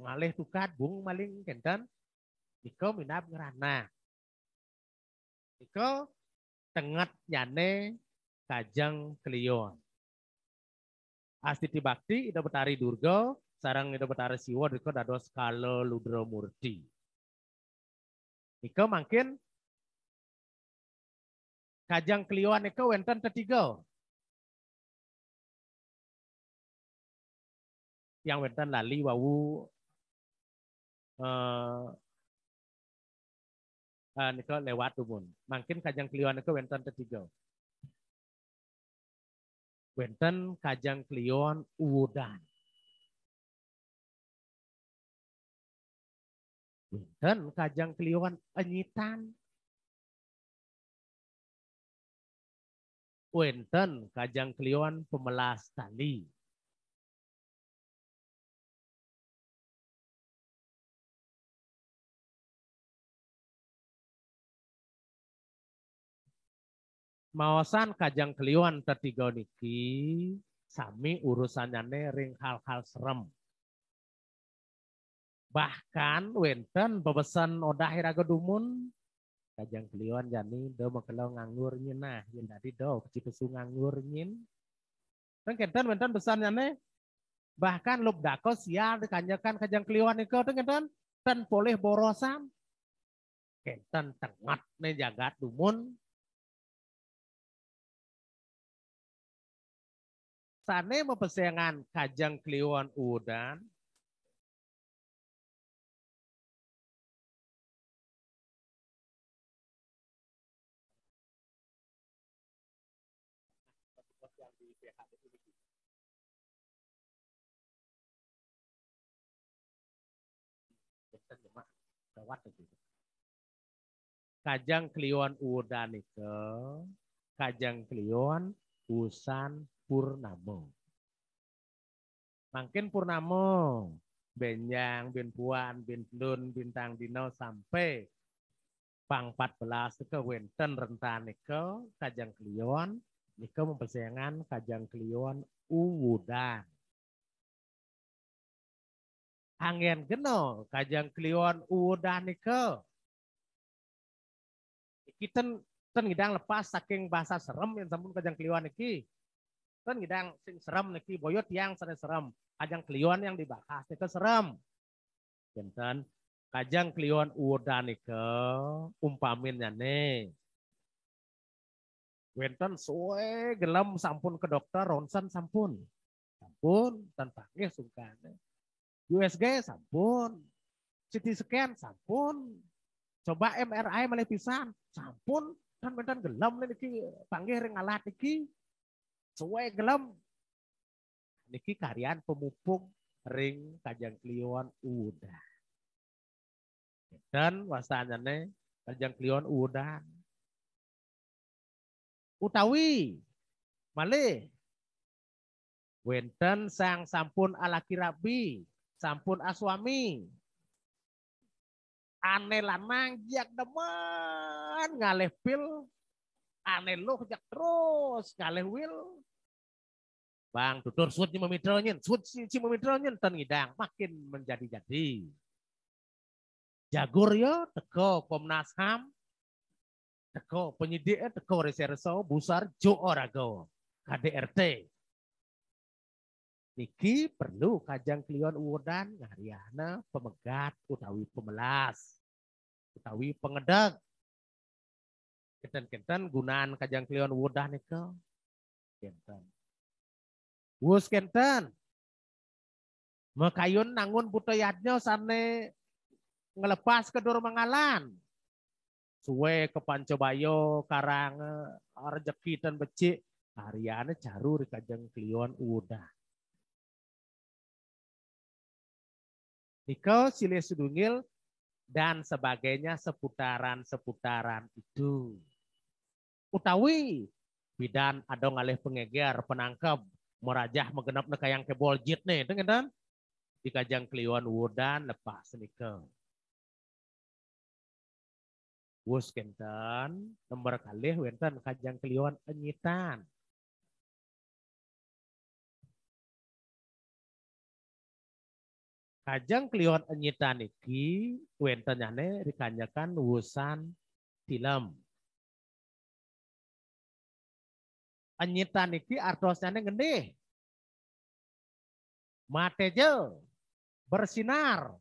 ngalih tukat bung maling kenten iko minap ngerana iko tengat nyane kajang kelion astiti bakti itu betari durga sarang itu betari siwa iko dados kala ludro murti niko makin kajang kelion iko wenten ketiga yang wetan lali wau eh uh, eh, niko lewat tubun. Mungkin kajang kliwon niko wetan ketiga. Wetan kajang kliwon udan. Wetan kajang kliwon enyitan. Wenten kajang kliwon pemelas tali. Mawasan kajang kliwon tertiga niki sami urusannya nering hal-hal serem. Bahkan wenten pepesan odah hiraga dumun kajang kliwon jani do makelo nganggur nyinah yen tadi do cipesu nganggur nyin. Teng kenten wenten pesannya ne bahkan lub dako sial dikanyakan kajang kliwon niko, teng kenten ten boleh borosan. Kenten tengat ne jagat dumun Sane pesengan kajang kliwon udan. Kajang kliwon udan ke kajang kliwon usan Purnamo. Makin Purnamo, Benyang, Bin Puan, Bin Lun, Bintang Dino sampai pang 14 ke wenten rentan niko kajang kliwon niko mempersayangan kajang kliwon uwudan angin geno kajang kliwon uwudan niko kita ten ngidang lepas saking bahasa serem yang sampun kajang kliwon niki kan gidang sing serem niki boyot yang sering serem kajang kliwon yang dibahas niki serem Kenten kajang kliwon udah ke umpaminnya nih Wenton suwe gelam sampun ke dokter ronsen sampun. Sampun tanpa pakai USG sampun. CT scan sampun. Coba MRI malah pisan sampun dan gelam gelem niki panggil ring alat niki suwe gelem niki karian pemupung ring kajang kliwon udah dan wasanyane kajang kliwon udah utawi malih wenten sang sampun ala kirabi sampun aswami ane lanang jak demen ngalih pil aneh lu kejak terus kalah wil. Bang tutur suat nyi memidro nyen, suat si, si ngidang makin menjadi-jadi. Jagur ya teko Komnas HAM, teko penyidik, eh, teko reserso busar jo orago KDRT. Niki perlu kajang kliwon uwodan ngariana pemegat utawi pemelas utawi pengedag kinten-kinten gunaan kajang kliwon wudah nikel kinten wus kinten mekayun nangun yadnya sana ngelepas ke dur mangalan suwe ke pancobayo karang rejeki dan becik Ariane caru di kajang kliwon udah. Nikel silih sedungil dan sebagainya seputaran-seputaran itu utawi bidan adong alih pengeger penangkap merajah menggenap nekayang kebol jit nih dengan dan kajang kliwon wudan lepas nikel. Wus kenten nomor kali wenten kajang kliwon enyitan. Kajang kliwon enyitan iki nyane dikanyakan wusan film. Anyita niki ardosnya gede. Matejel bersinar.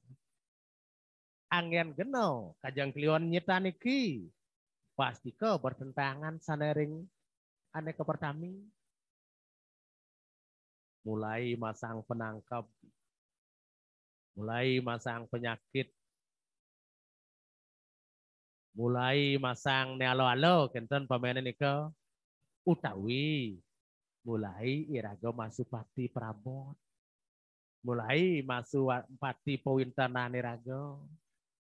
Angin geno kajang kliwon nyita niki. Pasti ke bertentangan sanering aneh ke pertami. Mulai masang penangkap. Mulai masang penyakit mulai masang nealo alo alo kenten pamene nika utawi mulai irago masuk pati prabot mulai masuk pati powintana nirago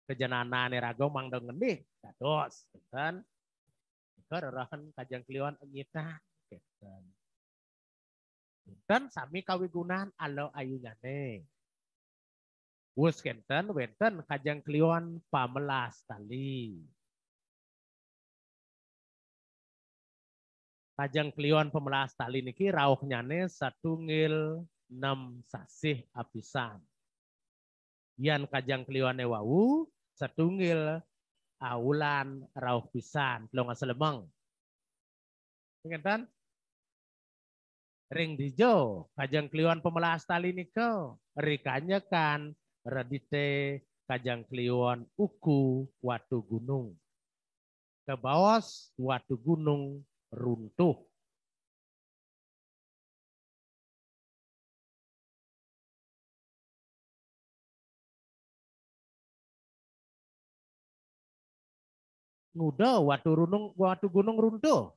kejanana nirago mang ngendi dados kan kerohan kajang kliwon ngita kan Kinten sami kawigunan alo ayungane. Wus kenten wenten kajang kliwon pamelas tali. Kajang kliwon pemelas tali niki rauh nyane ngil enam sasih apisan. Yan kajang e wawu satu ngil aulan rauh pisan telung aselemeng. Ingatan? Ring dijo, kajang kliwon pemelas tali niko, rikanya kan redite kajang kliwon uku watu gunung. kebawas watu gunung runtuh. nuda watu runung, watu gunung runtuh.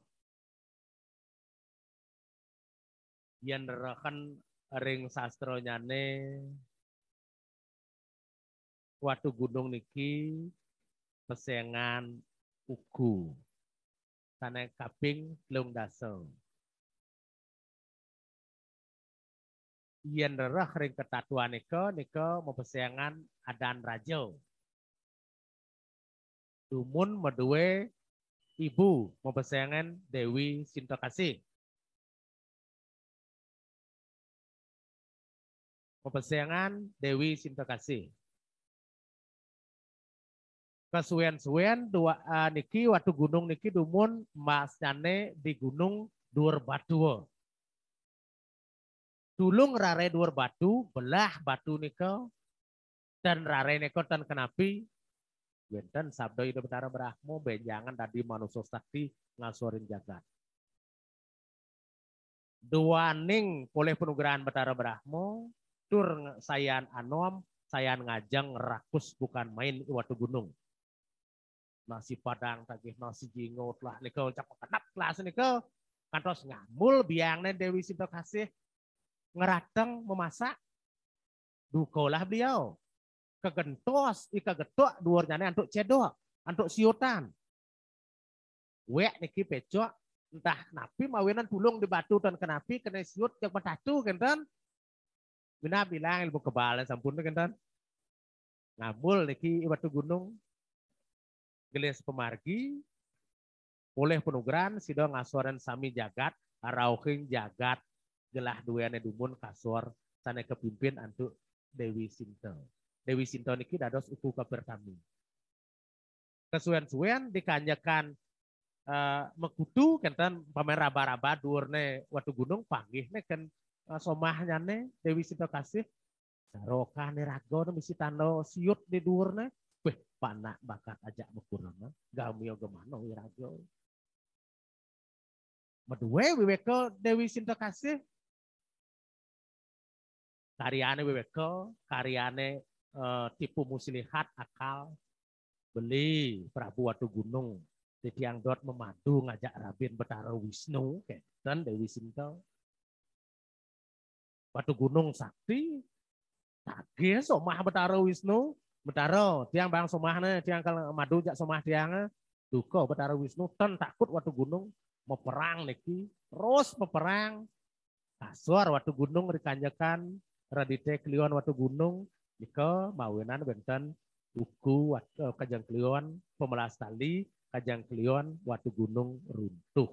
Yang nerakan ring sastronya nyane watu gunung niki pesengan ugu. Tanah kaping lum daso. Yen rerah ring ketatuan niko niko mempesiangan adan rajo. Dumun medue ibu mempesiangan Dewi Sintokasih. Mempesiangan Dewi Sintokasih kesuwen-suwen dua uh, niki waktu gunung niki dumun mas nyane di gunung Dur batu Tulung rare Dur Batu belah batu niko dan rare niko dan kenapi Benten sabdo itu betara berahmu benjangan tadi manusia sakti ngasurin jagat. Dua ning oleh penugrahan betara berahmu tur sayan anom sayan ngajeng rakus bukan main waktu gunung nasi padang tagih nasi jingot lah niko cak kenap kelas niku kantos ngamul biangnya Dewi Sinta kasih ngerateng memasak duko lah beliau kegentos ika getok duurnya antuk cedok antuk siutan Wek niki pecok entah napi mawinan tulung di batu dan kenapi kena siut yang pentatu kenten Bina bilang ilmu kebalan sampun kenten ngamul niki batu gunung gelis pemargi, oleh penugran sido ngasoran sami jagat, rauhing jagat, gelah duwene dumun kasuar sana kepimpin antuk Dewi Sinto. Dewi Sinto niki dados uku kabar kami. Kesuen-suen dikanyakan uh, eh, mekutu kentan pamer raba-raba durne watu gunung panggih ne kan uh, somahnya ne Dewi Sinta kasih. Saroka ne rago misi tando siut di durne panak bakat ajak nama gamio gemano irago medue wiweko dewi Sinta kasih karyane wiweko karyane uh, tipu muslihat akal beli Prabu Watu Gunung jadi yang dot memadu ngajak Rabin Betara Wisnu dan Dewi Sinta, Watu Gunung Sakti Tage somah Betara Wisnu Betaro, tiang bang somahna, tiang kalau madu jak somah tiang, duko betaro Wisnu, ten takut waktu gunung mau perang niki, terus mau peperang, kasuar waktu gunung rikanjakan, radite kliwon waktu gunung, niko mawenan benten, duku eh, kajang kliwon, pemelas tali, kajang kliwon waktu gunung runtuh.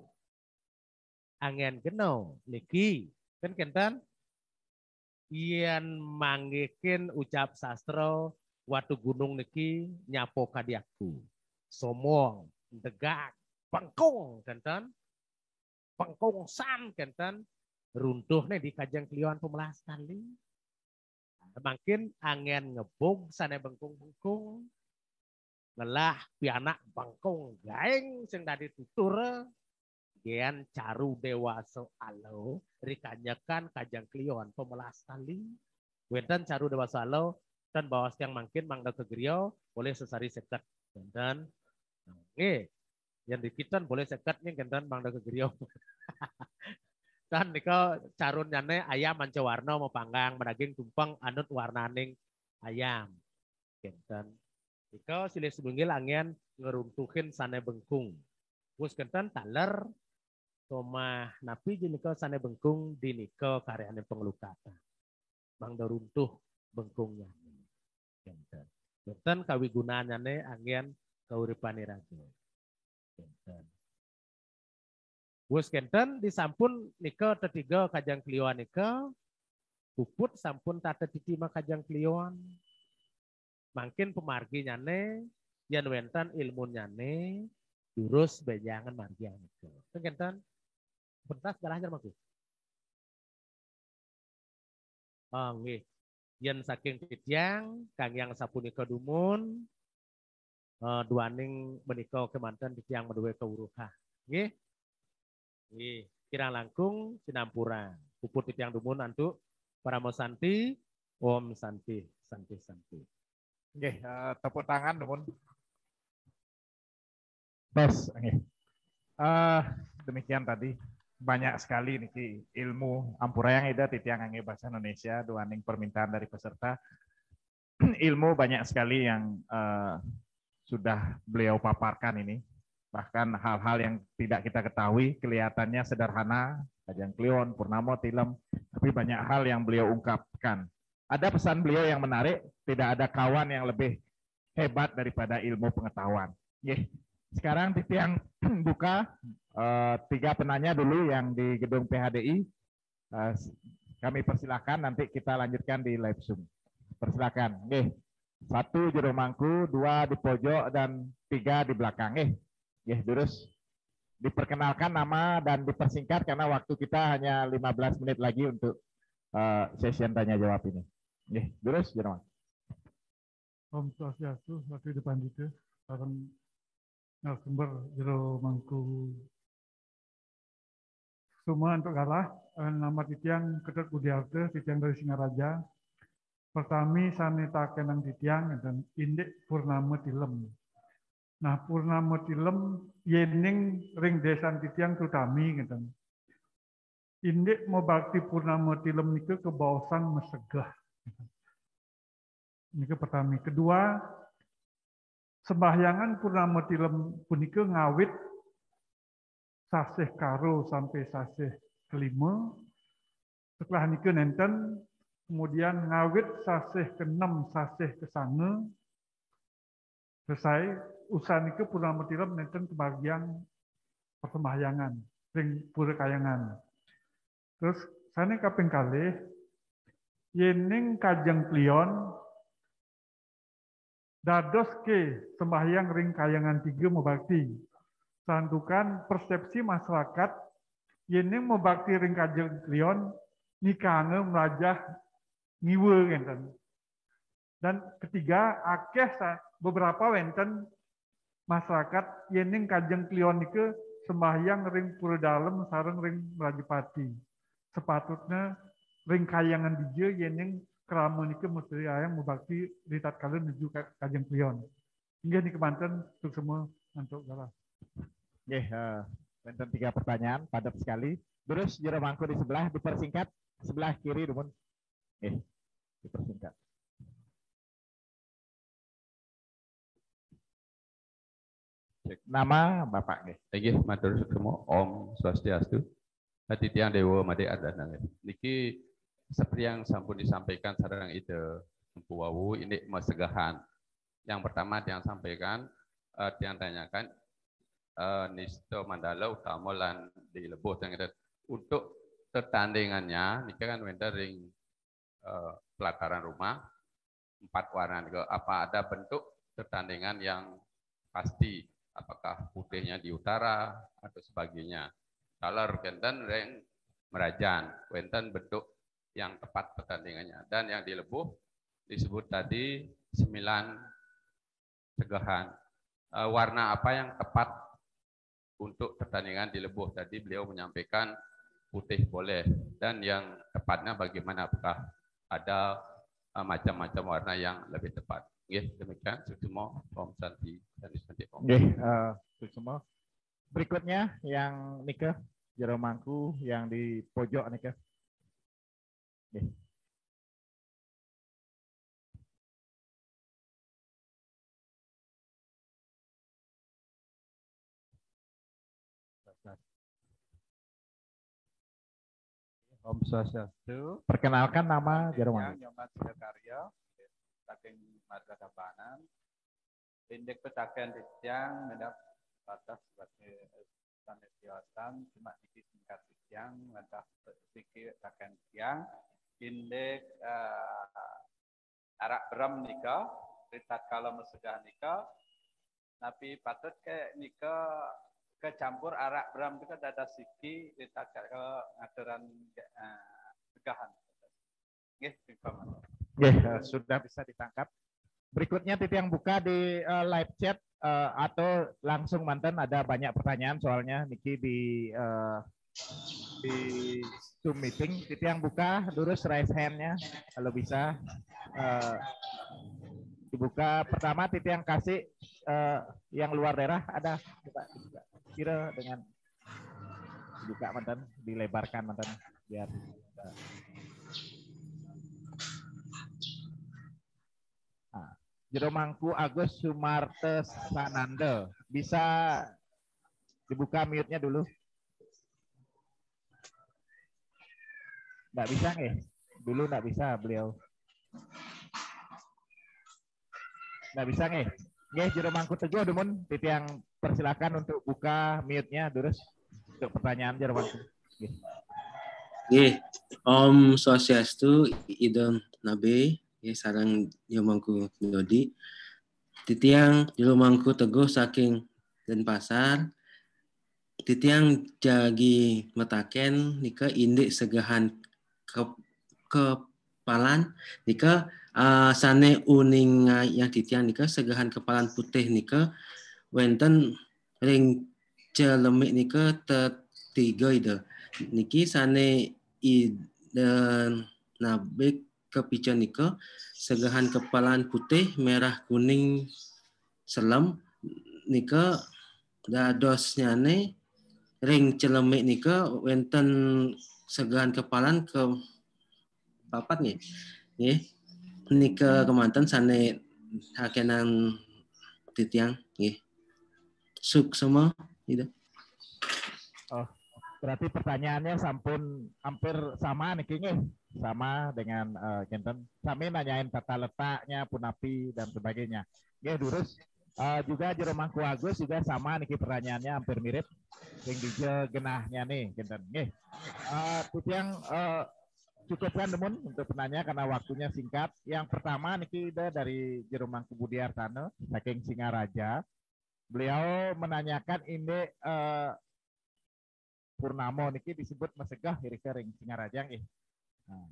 angin geno, niki, kan kenten, ian mangikin ucap sastro, watu gunung niki nyapo kadiaku. Somong, degak, pengkong kenten. Pengkong san kenten. Runtuh nih di kajang keliuan pemelas kali. Makin angin ngebung sana bengkung-bengkung. Lelah pianak bengkung gaeng sing tadi tutur. Gian caru dewasa alo rikanyakan kajang kliwon pemelas tali. Wenten caru dewasa alo dan bahwa siang mangkin mangga ke griau boleh sesari sekat dan nge yang dikitan boleh nih gendan mangga ke griau dan niko carun nyane ayam manca warna mau panggang meraging tumpeng anut warnaning ayam gendan niko silih sebungil angin ngeruntuhin sana bengkung bus gendan taler Toma napi jeniko sana bengkung di niko karyane pengelukatan. Bang runtuh bengkungnya. Gitu. kawi gunanya kawigunanya angin kauripani raja. Benten. Gitu. Wes kenten disampun nika tetiga kajang kliwon nika puput sampun tata titima kajang kliwon. makin pemargi nyane yang wentan ilmu nyane jurus bejangan margi nika. Kenten pentas galahnya bagus. Oh, nggih yen saking Didyang sapuni sapunika dumun uh, duaning menika kemanten Didyang meduwe kawruhah. Nggih. Nggih, kirang langkung sinampura. Puput Didyang dumun antu para santi, om santi, santi santi. Nggih, uh, tepuk tangan dumun. pas nggih. Uh, demikian tadi banyak sekali nih ilmu ada di yang angin bahasa Indonesia doaning permintaan dari peserta ilmu banyak sekali yang uh, sudah beliau paparkan ini bahkan hal-hal yang tidak kita ketahui kelihatannya sederhana Kajang Kliwon, Purnamo, tilam tapi banyak hal yang beliau ungkapkan. Ada pesan beliau yang menarik, tidak ada kawan yang lebih hebat daripada ilmu pengetahuan. Ye. Sekarang yang buka Eh, tiga penanya dulu yang di gedung PHDI. Eh, kami persilahkan nanti kita lanjutkan di live Zoom. Persilahkan. Nih, satu juru mangku, dua di pojok, dan tiga di belakang. Nih, nih terus Diperkenalkan nama dan dipersingkat karena waktu kita hanya 15 menit lagi untuk uh, session tanya jawab ini. Nih, terus juru mangku. Om Swastiastu, Wakil Depan Dikes, Sarang Narasumber Jero Mangku semua untuk kalah. Eh, nama titiang kedut budiarte, titiang dari Singaraja. Pertami sanita kenang titiang dan indik purnama tilem. Nah purnama tilem yening ring desan titiang tutami gitu. Indik mau bakti purnama tilem ke kebawasan mesegah. Ini ke pertami Kedua, sembahyangan purnama tilem punika ngawit sasih karo sampai sasih kelima. Setelah niku nenten kemudian ngawit sasih keenam sasih sana. selesai usaha niku pura tira nenten kebagian persembahangan ring pura kayangan. Terus sana kaping kali, yening kajang plion dados ke sembahyang ring kayangan tiga mubakti santukan persepsi masyarakat ini membakti ring kajeng klion nikange melajah ngiwe enten Dan ketiga, akeh beberapa wenten masyarakat yening kajeng klion ke sembahyang ring pura dalam sarang ring melajepati. Sepatutnya ring kayangan dije yening keramun nike mesti ayam membakti ritat kalian menuju kajeng klion. Hingga nike kemanten untuk semua untuk galas. Oke, uh, tiga pertanyaan, padat sekali. Terus juru mangku di sebelah dipersingkat, sebelah kiri namun Eh, dipersingkat. Cek. Nama Bapak Nih. Nggih, matur sugemo Om Swastiastu. hati Tiang Dewa Made Adana. Niki seperti yang sampun disampaikan sekarang itu, Empu Wawu ini mesegahan. Yang pertama yang sampaikan, yang eh, tanyakan uh, Nisto Mandala utama lan di lebuh tengirat. Untuk pertandingannya, ini kan wenda uh, eh, pelataran rumah, empat warna juga. Apa ada bentuk pertandingan yang pasti? Apakah putihnya di utara atau sebagainya? kalau kenten ring merajan, wenten bentuk yang tepat pertandingannya. Dan yang di lebuh disebut tadi sembilan tegahan. Eh, warna apa yang tepat untuk pertandingan di Lebuh tadi beliau menyampaikan putih boleh dan yang tepatnya bagaimana apakah ada eh, macam-macam warna yang lebih tepat. Yes, demikian semua om Santi dan Santi Om. Yes, eh, semua. Berikutnya yang Nike Jeromangku yang di pojok Nike. Yes. Om Swastiastu. Perkenalkan nama Jerman. Nyoman Sudakarya, saking Marga Banan. Indeks pencapaian di siang mendap batas sebagai eh, sanesiasan cuma di tingkat siang mendap sedikit pencapaian siang. Indeks eh, arak beram nikah, ritat kalau mesudah nikah, tapi patut ke nikah kecampur arak beram kita dada siki kita ke ngaderan uh, tegahan. uh, sudah bisa ditangkap. Berikutnya titik yang buka di uh, live chat uh, atau langsung mantan ada banyak pertanyaan soalnya Niki di uh, di Zoom meeting. Titik yang buka lurus raise hand-nya kalau bisa. Uh, dibuka pertama titik yang kasih uh, yang luar daerah ada coba kira dengan dibuka mantan dilebarkan mantan biar ah, Jero Jeromangku Agus Sumarte Sanande bisa dibuka mute-nya dulu nggak bisa nih dulu nggak bisa beliau Nggak bisa nih. Nih jero mangkut teguh dumun yang persilakan untuk buka mute-nya terus untuk pertanyaan jero mangkut. Nih, Nggih. Om Swastiastu Idon Nabe, ya sarang Yomangku Yodi. Titiang Yomangku Teguh saking Denpasar. Titiang jagi metaken nika indik segahan ke, ke kepalan nika uh, sane uning yang titian nika segahan kepalan putih nika wenten ring celemik nika tiga ide niki sane ide nabik kepican nika segahan kepalan putih merah kuning selam nika dadosnya ne ring celemik nika wenten segahan kepalan ke papat nih nih nih ke kemantan sana hakenan titiang nih Suk semua itu. Oh, berarti pertanyaannya sampun hampir sama nih kini Sama dengan uh, eh, Kenten. Kami nanyain tata letaknya, punapi dan sebagainya. nih lurus. Uh, eh, juga Jeromangku Agus juga sama nih pertanyaannya hampir mirip. Yang juga genahnya nih, Kinten. nih Uh, yang uh, cukupkan demun untuk penanya karena waktunya singkat. Yang pertama niki udah dari Jerumang Budi Artano saking Singaraja. Beliau menanyakan ini uh, Purnamo niki disebut mesegah hiri kering Singaraja nggih. Nah,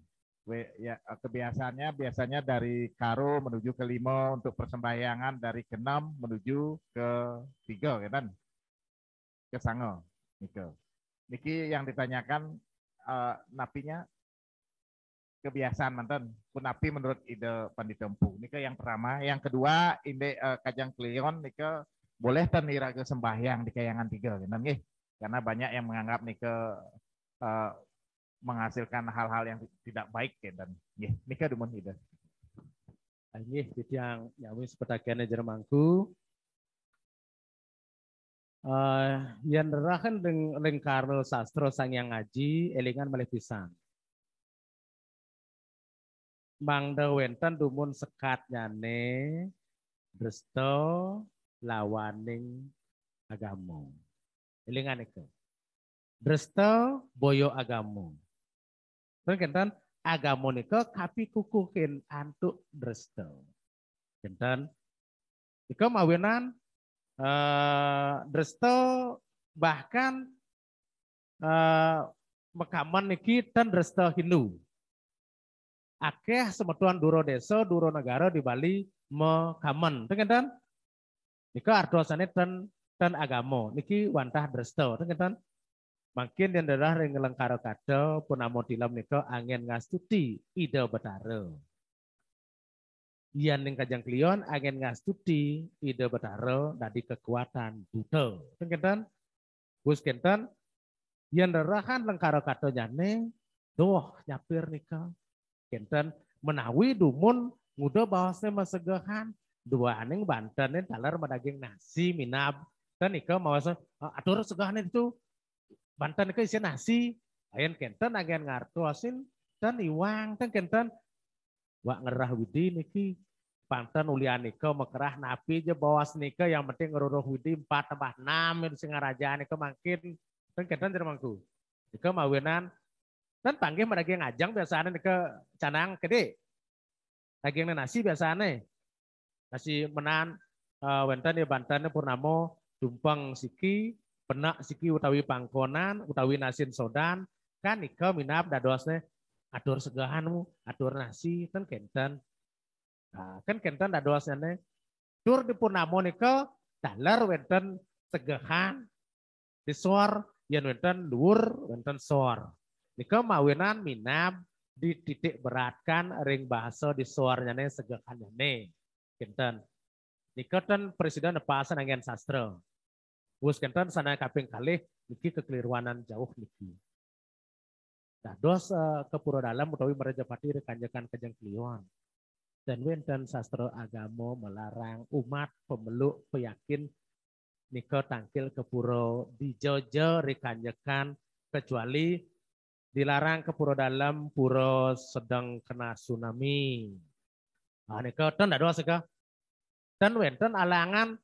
ya, eh, kebiasaannya biasanya dari Karo menuju ke Limo untuk persembahyangan dari keenam menuju ke tiga ya kan ke Sango. Niki. Gitu. Niki yang ditanyakan uh, napinya kebiasaan mantan kunapi menurut ide panditempu. empu ini ke yang pertama yang kedua ini uh, eh, kajang klion ini ke boleh tenira ke sembahyang di kayangan tiga nih karena banyak yang menganggap nih ke uh, eh, menghasilkan hal-hal yang tidak baik dan nih ini ke dumun ide ini jadi yang nyawi sepedagian jermangku uh, eh, yang nerahkan dengan lengkarel sastro sang yang ngaji elingan malih mangdewenten dumun sekat nyane resto lawaning agamu. Elingan itu. Resto boyo agamu. Terus kenten agamu niko kapi kukuhin antuk resto. Kenten iku mawenan eh resto bahkan eh mekaman niki ten resto Hindu akeh semetuan duro deso duro negara di Bali mekamen tengen nika ardosane dan dan agamo niki wantah dresto tengen makin yang darah yang lengkaro kado punamo dilam nika angin ngastuti ide betare yang ning kajang klion angin ngastuti ide betare dari kekuatan buto tengen Gus kenten yang kan lengkaro kado jane doh nyapir nika Kenton menawi dumun ngudo bahasnya masegahan dua aning banten dalar madaging nasi minab dan ika mawasa ah, atur segahan itu banten ika isi nasi ayen kenten agen asin dan iwang dan kenten wak ngerah widi niki Banten ulian ika mekerah napi je bawas nika yang penting ngeruruh widi empat tambah enam itu singarajaan nika makin dan kenten jermangku Ika mawinan dan tanggih mana yang ngajang biasanya ke canang gede. Lagi yang nasi biasanya. Nasi menan uh, eh, wentan ya bantannya purnamo dumpeng siki, penak siki utawi pangkonan, utawi nasin sodan, kan nika minap dadosne atur segahanmu, atur nasi, kan kenten. Nah, kan kenten dadosne tur di purnamo nika dalar wenten segahan, disuar, yang wenten luur, wenten sor. Nika mawinan di dititik beratkan ring bahasa di segakannya nih. Kinten. Nika ten presiden pasan angin sastra. Wus kinten sana kaping kali niki kekeliruanan jauh niki. Nah, dos uh, eh, kepura dalam utawi pati rekanjakan kejang kliwon. Dan wenten sastra agama melarang umat pemeluk peyakin niko tangkil kepuro dijojo rekanjakan kecuali dilarang ke pura dalam pura sedang kena tsunami. Ah ini ke ten ada seka. Ten wen alangan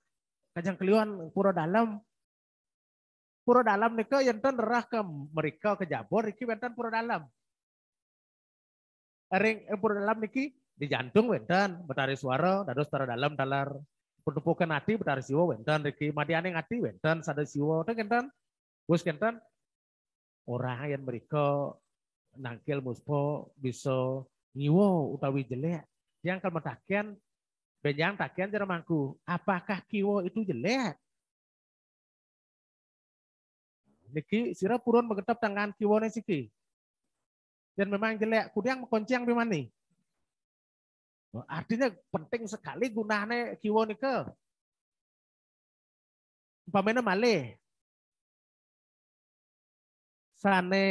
kajang keliuan pura dalam. Pura dalam nih ke yang ten derah ke mereka ke Jabor, iki wenten pura dalam. Ring eh, pura dalam niki di jantung wenten betari suara dadu tara dalam dalar penumpukan hati betari siwa wenten riki madiane ngati wenten sada siwa ten kenten Gus kenten orang yang mereka nangkil muspo bisa ngiwo utawi jelek yang kalau mentakian benjang takian mangku. apakah kiwo itu jelek niki sira purun menggetep tangan kiwo siki dan memang jelek mengunci yang bimani artinya penting sekali gunane kiwo nike umpamanya male sane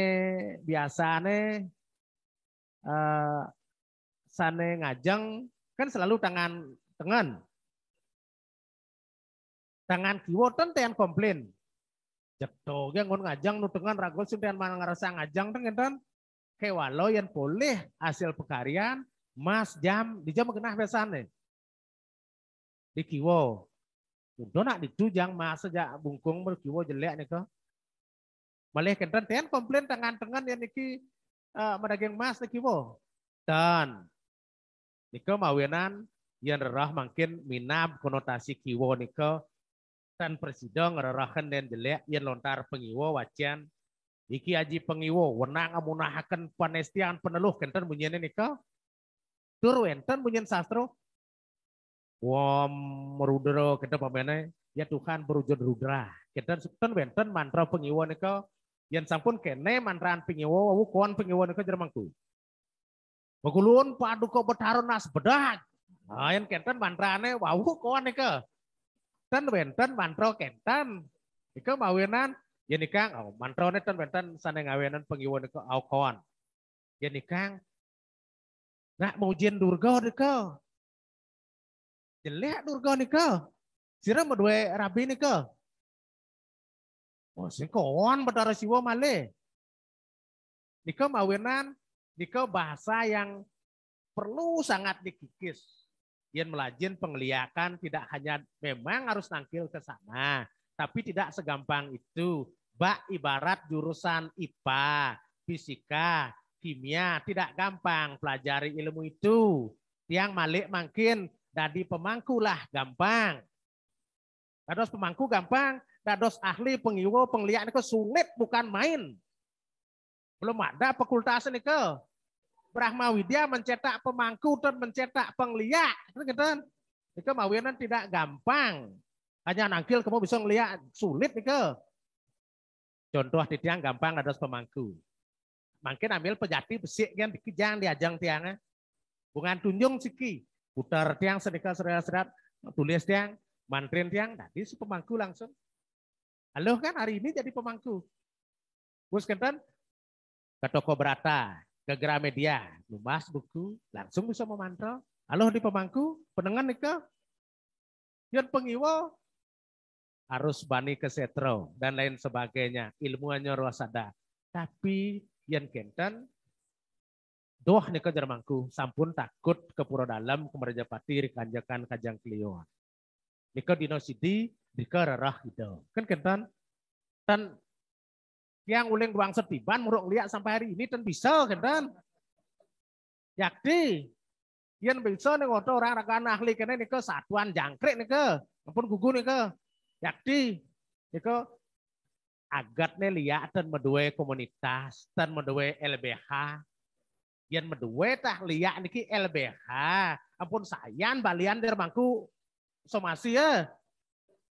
biasane uh, sane ngajeng kan selalu tangan tengen. Tangan kiwo ten tean komplain. Jek toge ngon ngajeng nu tengen ragol sing tean ngerasa ngajang ten ke Kewalo yang boleh hasil pekarian mas jam di jam kena besane. Di kiwo. Udah nak ditujang mas sejak bungkung berkiwo jelek nih kok malah kenten tian komplain tangan-tangan yang niki uh, eh, mendaging emas niki wo. Dan niko mawenan yang rerah mungkin minab konotasi kiwo niko dan presiden rerahkan dan jelek yang lontar pengiwo wajan iki aji pengiwo wenang amunahaken panestian peneluh kenten bunyinya niko turu wenten bunyian sastro wom merudro kita pamene ya Tuhan berujud rudra kita sebetulnya wenten mantra pengiwo niko Yan sampun kene manran pingiwo wukon pingiwo ke jermangku. Bagulun paduka betaron nas bedak. Nah, yang kenten mantrane wawu kon nika. Ten wenten mantro kenten. Ika mawinan yen ikang oh, mantrone ten wenten sana ngawenan pengiwo nika au kon. Yen ikang nak jen durga nika. Jelek durga nika. Sira medue rabi nika. Oh, sing kon Bathara Siwa malih. Nika mawenan nika bahasa yang perlu sangat dikikis. Yen melajin pengliakan tidak hanya memang harus nangkil ke sana, tapi tidak segampang itu. Bak ibarat jurusan IPA, fisika, kimia, tidak gampang pelajari ilmu itu. Tiang malik makin dari pemangku lah gampang. Terus pemangku gampang, dados ahli pengiwo penglihat ini sulit bukan main. Belum ada fakultas ini ke. Brahma Widya mencetak pemangku dan mencetak penglihat. Gitu, gitu. Itu Niku tidak gampang. Hanya nangkil kamu bisa melihat sulit ke. Contoh di tiang gampang ada pemangku. Mungkin ambil pejati besi kan dikejang diajang tiangnya. Bukan tunjung siki. Putar tiang sedekah serat-serat. Tulis tiang. Mantrin tiang. Tadi nah, si pemangku langsung Halo kan hari ini jadi pemangku. Bos Kenten ke toko berata, ke Gramedia, lumas buku, langsung bisa memantau. Halo di pemangku, nih ke? Yon pengiwo, harus bani ke setro, dan lain sebagainya. Ilmuannya ruasada. Tapi yang kenten, doh ke jermangku, sampun takut ke pura dalam, patir, rikanjakan, kajang kelioan. Nika dino sidi, dikara gitu. Kan kentan dan yang uling ruang setiban muruk liat sampai hari ini dan bisa kentan. Yakti yang bisa nih waktu orang rakan ahli kene niko satuan jangkrik ke ampun gugu ke Yakti agar nih liat dan medue komunitas dan medue LBH yen medue tah liat niki LBH ampun sayan balian der mangku somasi ya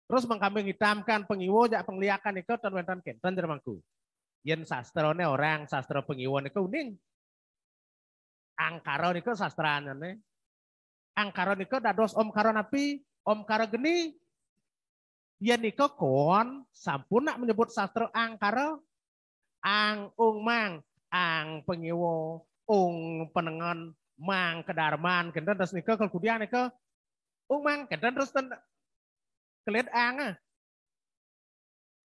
terus mengkambing hitamkan pengiwo jak pengliakan itu dan wenten kinten jermangku yen sastrone orang sastra pengiwo keuning kuning angkara sastra ini angkara niku dados om karo napi om karo geni yen niku kon sampun nak menyebut sastra angkara ang ung mang ang pengiwo ung penengan mang kedarman kenten terus kalau kemudian niku ung mang kenten terus kelihat anga. Ah.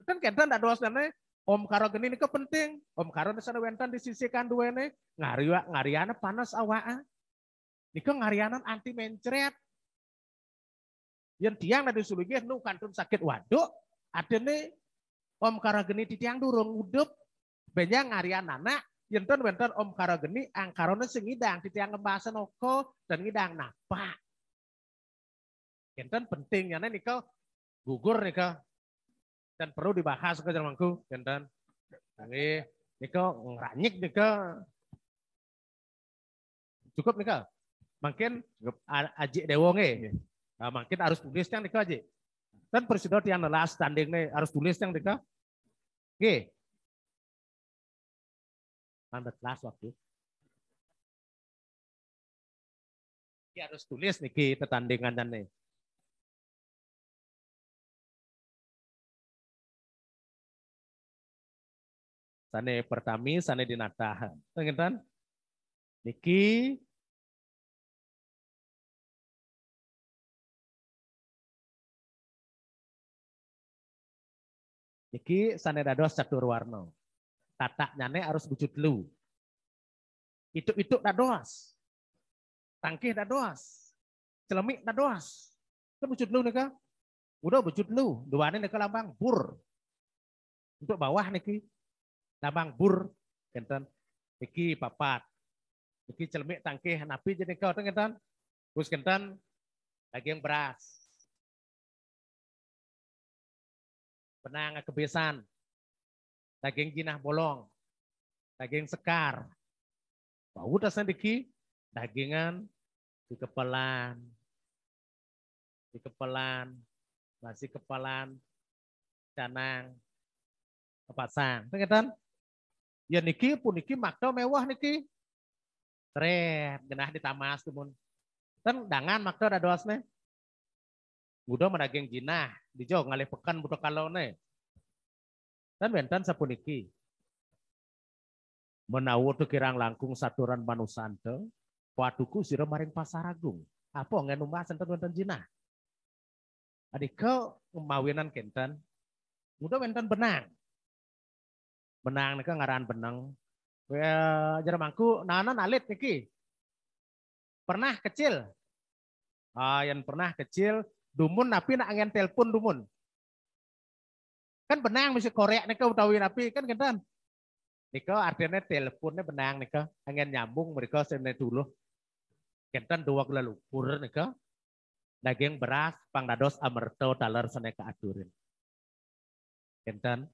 kan kita tidak doas dana om karo gini ini penting. Om karo sana wentan disisikan dua ini ngariwa ngariana panas awaa. Ah. kan ngarianan anti mencret. Yang tiang dari sulungnya nu kantun sakit waduk. Ada nih om karo gini di tiang durung udup. banyak ngarian anak. tuan wentan om karo gini angkarone sing dang di tiang kebasan oko dan ngidang napa. penting, pentingnya nih niko gugur kak dan perlu dibahas ke jermangku dan ini nika nih kak cukup kak mungkin ajik dewonge iya. nah, mungkin harus tulis yang kak ajik dan presiden yang last standing nih harus tulis yang kak Oke. Anda kelas waktu. ya harus tulis nih niki pertandingan dan nih. Sane pertami, sane dinata. Ngeten? Niki Niki sane dados catur warno. Kata nyane harus wujud lu. Itu-itu dados Tangkih dados Celemik dados Itu wujud lu nika. Udah wujud lu. Dua ini nika lambang. pur Untuk bawah niki namang bur kenten iki papat iki cemek tangkeh napi jadi kau kenten bus kenten lagi yang beras penang kebesan, daging jinah bolong daging sekar bau dasan diki dagingan di kepalan di kepalan masih kepalan canang kepasang. Tengketan? Ya niki pun niki mewah niki. Keren, genah di tamas kemun, Kan dangan makna ada udah mana geng jinah, dijauh ngalih pekan ne, kalone. Dan sapu sapuniki. menawur tu kirang langkung saturan manusante, waduku siro maring pasaragung. Apa nggak numpah senten bentan jinah? Adik kau kemawinan kenten, udah bentan benang benang nika ngaran benang. Eh, mangku, nanan nalit niki. Pernah kecil. Ah, yang pernah kecil dumun napi nak angin telepon dumun. Kan benang mesti korek nika utawi napi kan kentan. Nika artinya teleponnya benang nika angin nyambung mereka sebenarnya dulu. Kentan dua gula lumpur nika. Daging beras, pangdados amerto, dalar seneka aturin. Kentan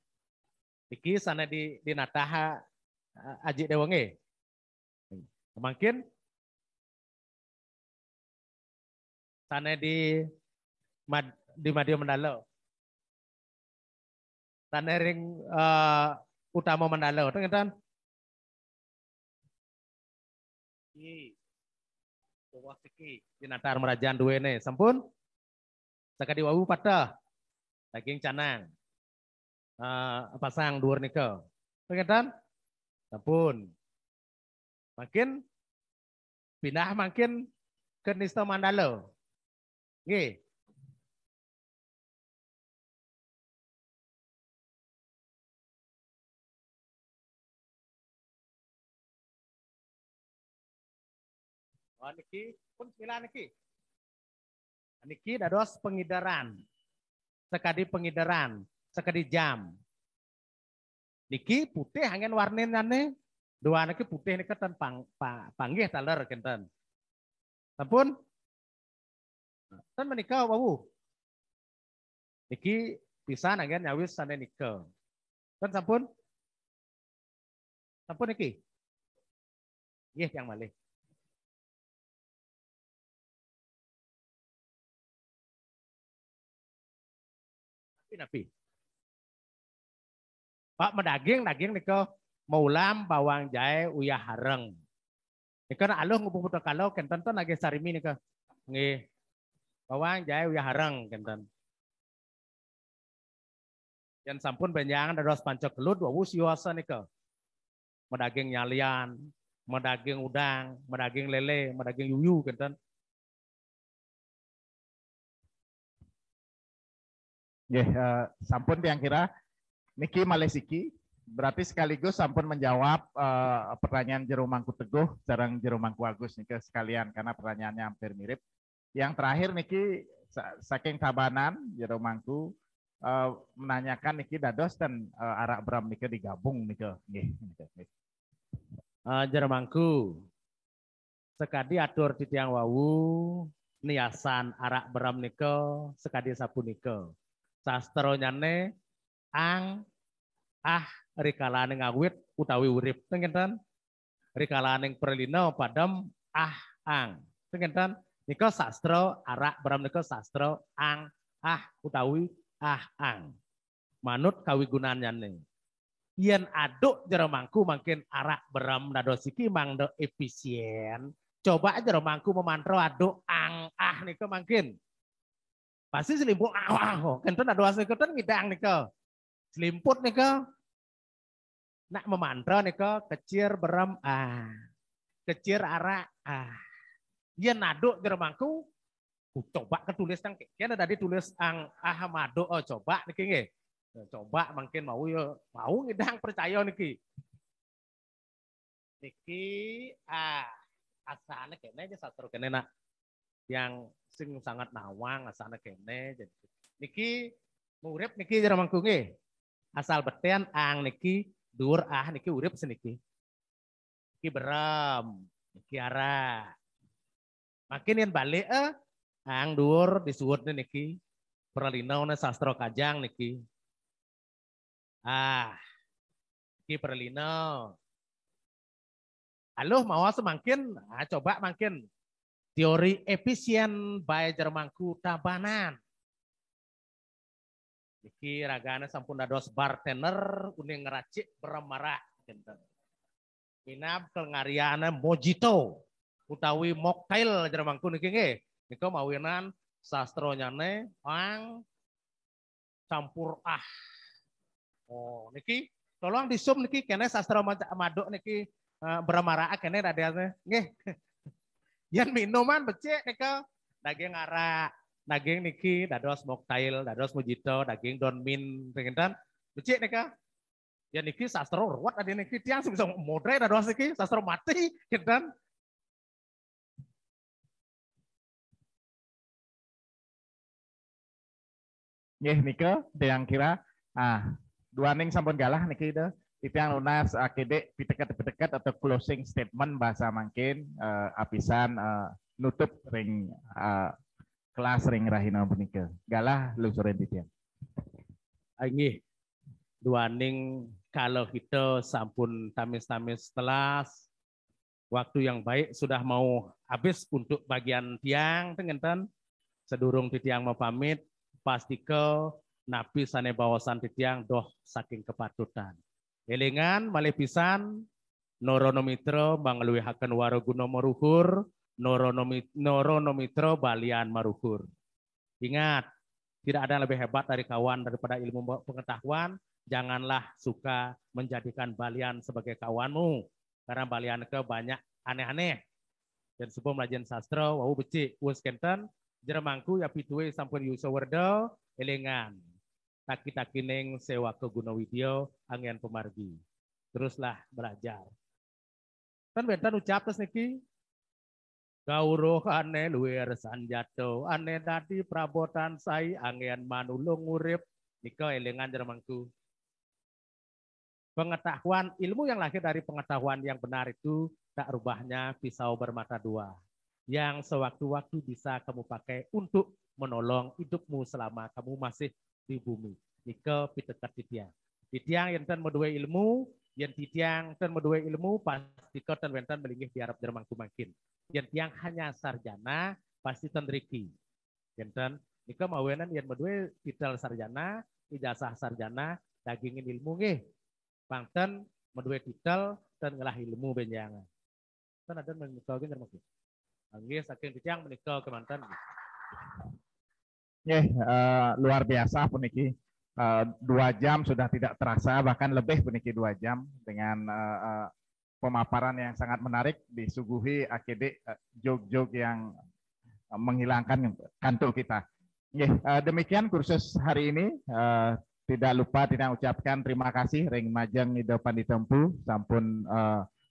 Iki sana di di nataha aji dewenge. Makin sana di mad, di Madio Mandalo. Sana ring uh, utama Mandalo. Tengetan. Iki bawah siki, di natar merajaan duene. Sampun. Sakadi wawu patah. Daging canang uh, pasang dua nikel. Pengetan sabun. Makin pindah makin ke Nista Mandalo. Oke. Aniki niki pun sembilan niki. Niki dados pengidaran. Sekadi pengidaran sekali jam. Niki putih angin nih. dua niki putih niki ten pang, pang, panggih taler kenten. Sampun? Ten menikah wau. Niki pisah angin nyawis sana nikel. Ten sampun? Sampun niki? Yes yang malih. Napi-napi. Pak medaging daging mau maulam bawang jahe uyah hareng. niko nak aluh ngubung putu kalau kenten ton lagi sarimi niko nge Bawang jahe uyah hareng kenten. Yang sampun ada ros pancok kelut dua wus yuasa niku. Medaging nyalian, medaging udang, medaging lele, medaging yuyu kenten. ya uh, sampun tiang kira Niki Malesiki, berarti sekaligus sampun menjawab uh, pertanyaan Jero Mangku Teguh, jarang Jero Mangku Agus Niki sekalian karena pertanyaannya hampir mirip. Yang terakhir Niki saking tabanan Jero Mangku uh, menanyakan Niki dados dan uh, arak Bram Niki digabung Niki. Nggih, Uh, Jero Mangku. Sekadi atur di tiang wawu niasan arak Bram Niki sekadi sapu Niki. sastronya nih ang ah rikalaning awit utawi urip ngenten rikalaning perlino padam ah ang ngenten niko sastra arak beram niko sastra ang ah utawi ah ang manut kawigunannya nih yen aduk jero mangku makin arak beram nadosiki mangdo efisien coba jero mangku memantau aduk ang ah niko makin pasti selimbung ah ah oh. kenten ada hasil kenten ngidang niko Selimput ke nak nih ke kecil berem ah. kecil arah ah. Dia naduk di remangku coba ketulis nang kene tadi tulis ang Ahmado oh, coba niki nggih. Ya, coba mungkin mau ya mau ngidang percaya niki. Niki ah asana kene aja satu kene nak yang sing sangat nawang asana kene jadi niki murid niki jaramangku nih Asal beten ang niki dur ah niki urip seniki. Niki berem, niki ara. Makin yang balik eh ang dur disuwutnya niki perlinaunnya sastra kajang niki. Ah, niki perlinau. Halo, mau semakin, ah coba makin teori efisien by Jermangku Tabanan. Niki ragana sampun dados bartender uning ngeracik beremara kinten. minap kelengariane mojito utawi mocktail mangku niki nggih. Niku mawinan sastra nyane pang campur ah. Oh, niki tolong disum niki kene sastra madok niki uh, beremara kene radiane nggih. Yen minuman becik niku daging arak daging niki dados moktail, dados mujito daging don min, donmin lucu becik nika. Ah. Ya niki sastro ruwet ada niki tiang bisa modre dados niki sastro mati pinten. Nih nika yang kira ah dua neng sampun galah niki Itu yang lunas akide ah, pitekat-pitekat atau closing statement bahasa mungkin uh, eh, apisan uh, nutup ring uh, kelas ring rahina punika. Galah lusuran titian. Ini ning kalau kita sampun tamis-tamis telas waktu yang baik sudah mau habis untuk bagian tiang tengen-tengen sedurung tiang mau pamit pasti ke napi sane bawasan tiang doh saking kepatutan elingan malih pisan norono mitra mangeluwihaken waruguna meruhur Noronomitro Balian Marukur. Ingat, tidak ada yang lebih hebat dari kawan daripada ilmu pengetahuan. Janganlah suka menjadikan balian sebagai kawanmu. Karena balian ke banyak aneh-aneh. Dan sebuah melajian sastra, wau beci, us kenten, jeremangku ya pitue sampun yuso werdo, elengan. taki sewa ke guna video, angin pemargi. Teruslah belajar. Kan bentar ucap terus niki, Gauruh ane luwir sanjato ane tadi prabotan saya angin manulung urip niko elingan jermangku. Pengetahuan ilmu yang lahir dari pengetahuan yang benar itu tak rubahnya pisau bermata dua yang sewaktu-waktu bisa kamu pakai untuk menolong hidupmu selama kamu masih di bumi. niko pitekat dia. Titiang yang ten medue ilmu, yang titiang ten medue ilmu, pasti kau ten wenten melingih diharap jermangku makin. Yang tiang hanya sarjana pasti tendriki. Genten, nika mawenan yang berdua titel sarjana, ijazah sarjana, dagingin ilmu nggih. Panten berdua titel dan ngelah ilmu benjangan. Ten ada menikah gini termasuk. Nggih saking tiang menikah kemantan. Nggih, uh, luar biasa puniki. Uh, dua jam sudah tidak terasa bahkan lebih puniki dua jam dengan uh, uh, pemaparan yang sangat menarik disuguhi AKD eh, jog-jog yang eh, menghilangkan kantuk kita. Eh, demikian kursus hari ini. Tidak lupa tidak ucapkan terima kasih Ring Majeng Ido Panditempu sampun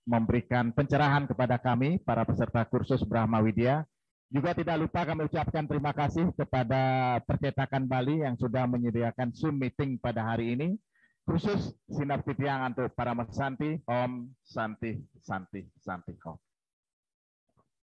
memberikan pencerahan kepada kami para peserta kursus Brahma Widya. Juga tidak lupa kami ucapkan terima kasih kepada Percetakan Bali yang sudah menyediakan Zoom meeting pada hari ini khusus sinar titiangan untuk para mesanti Om Santi Santi Santi Om.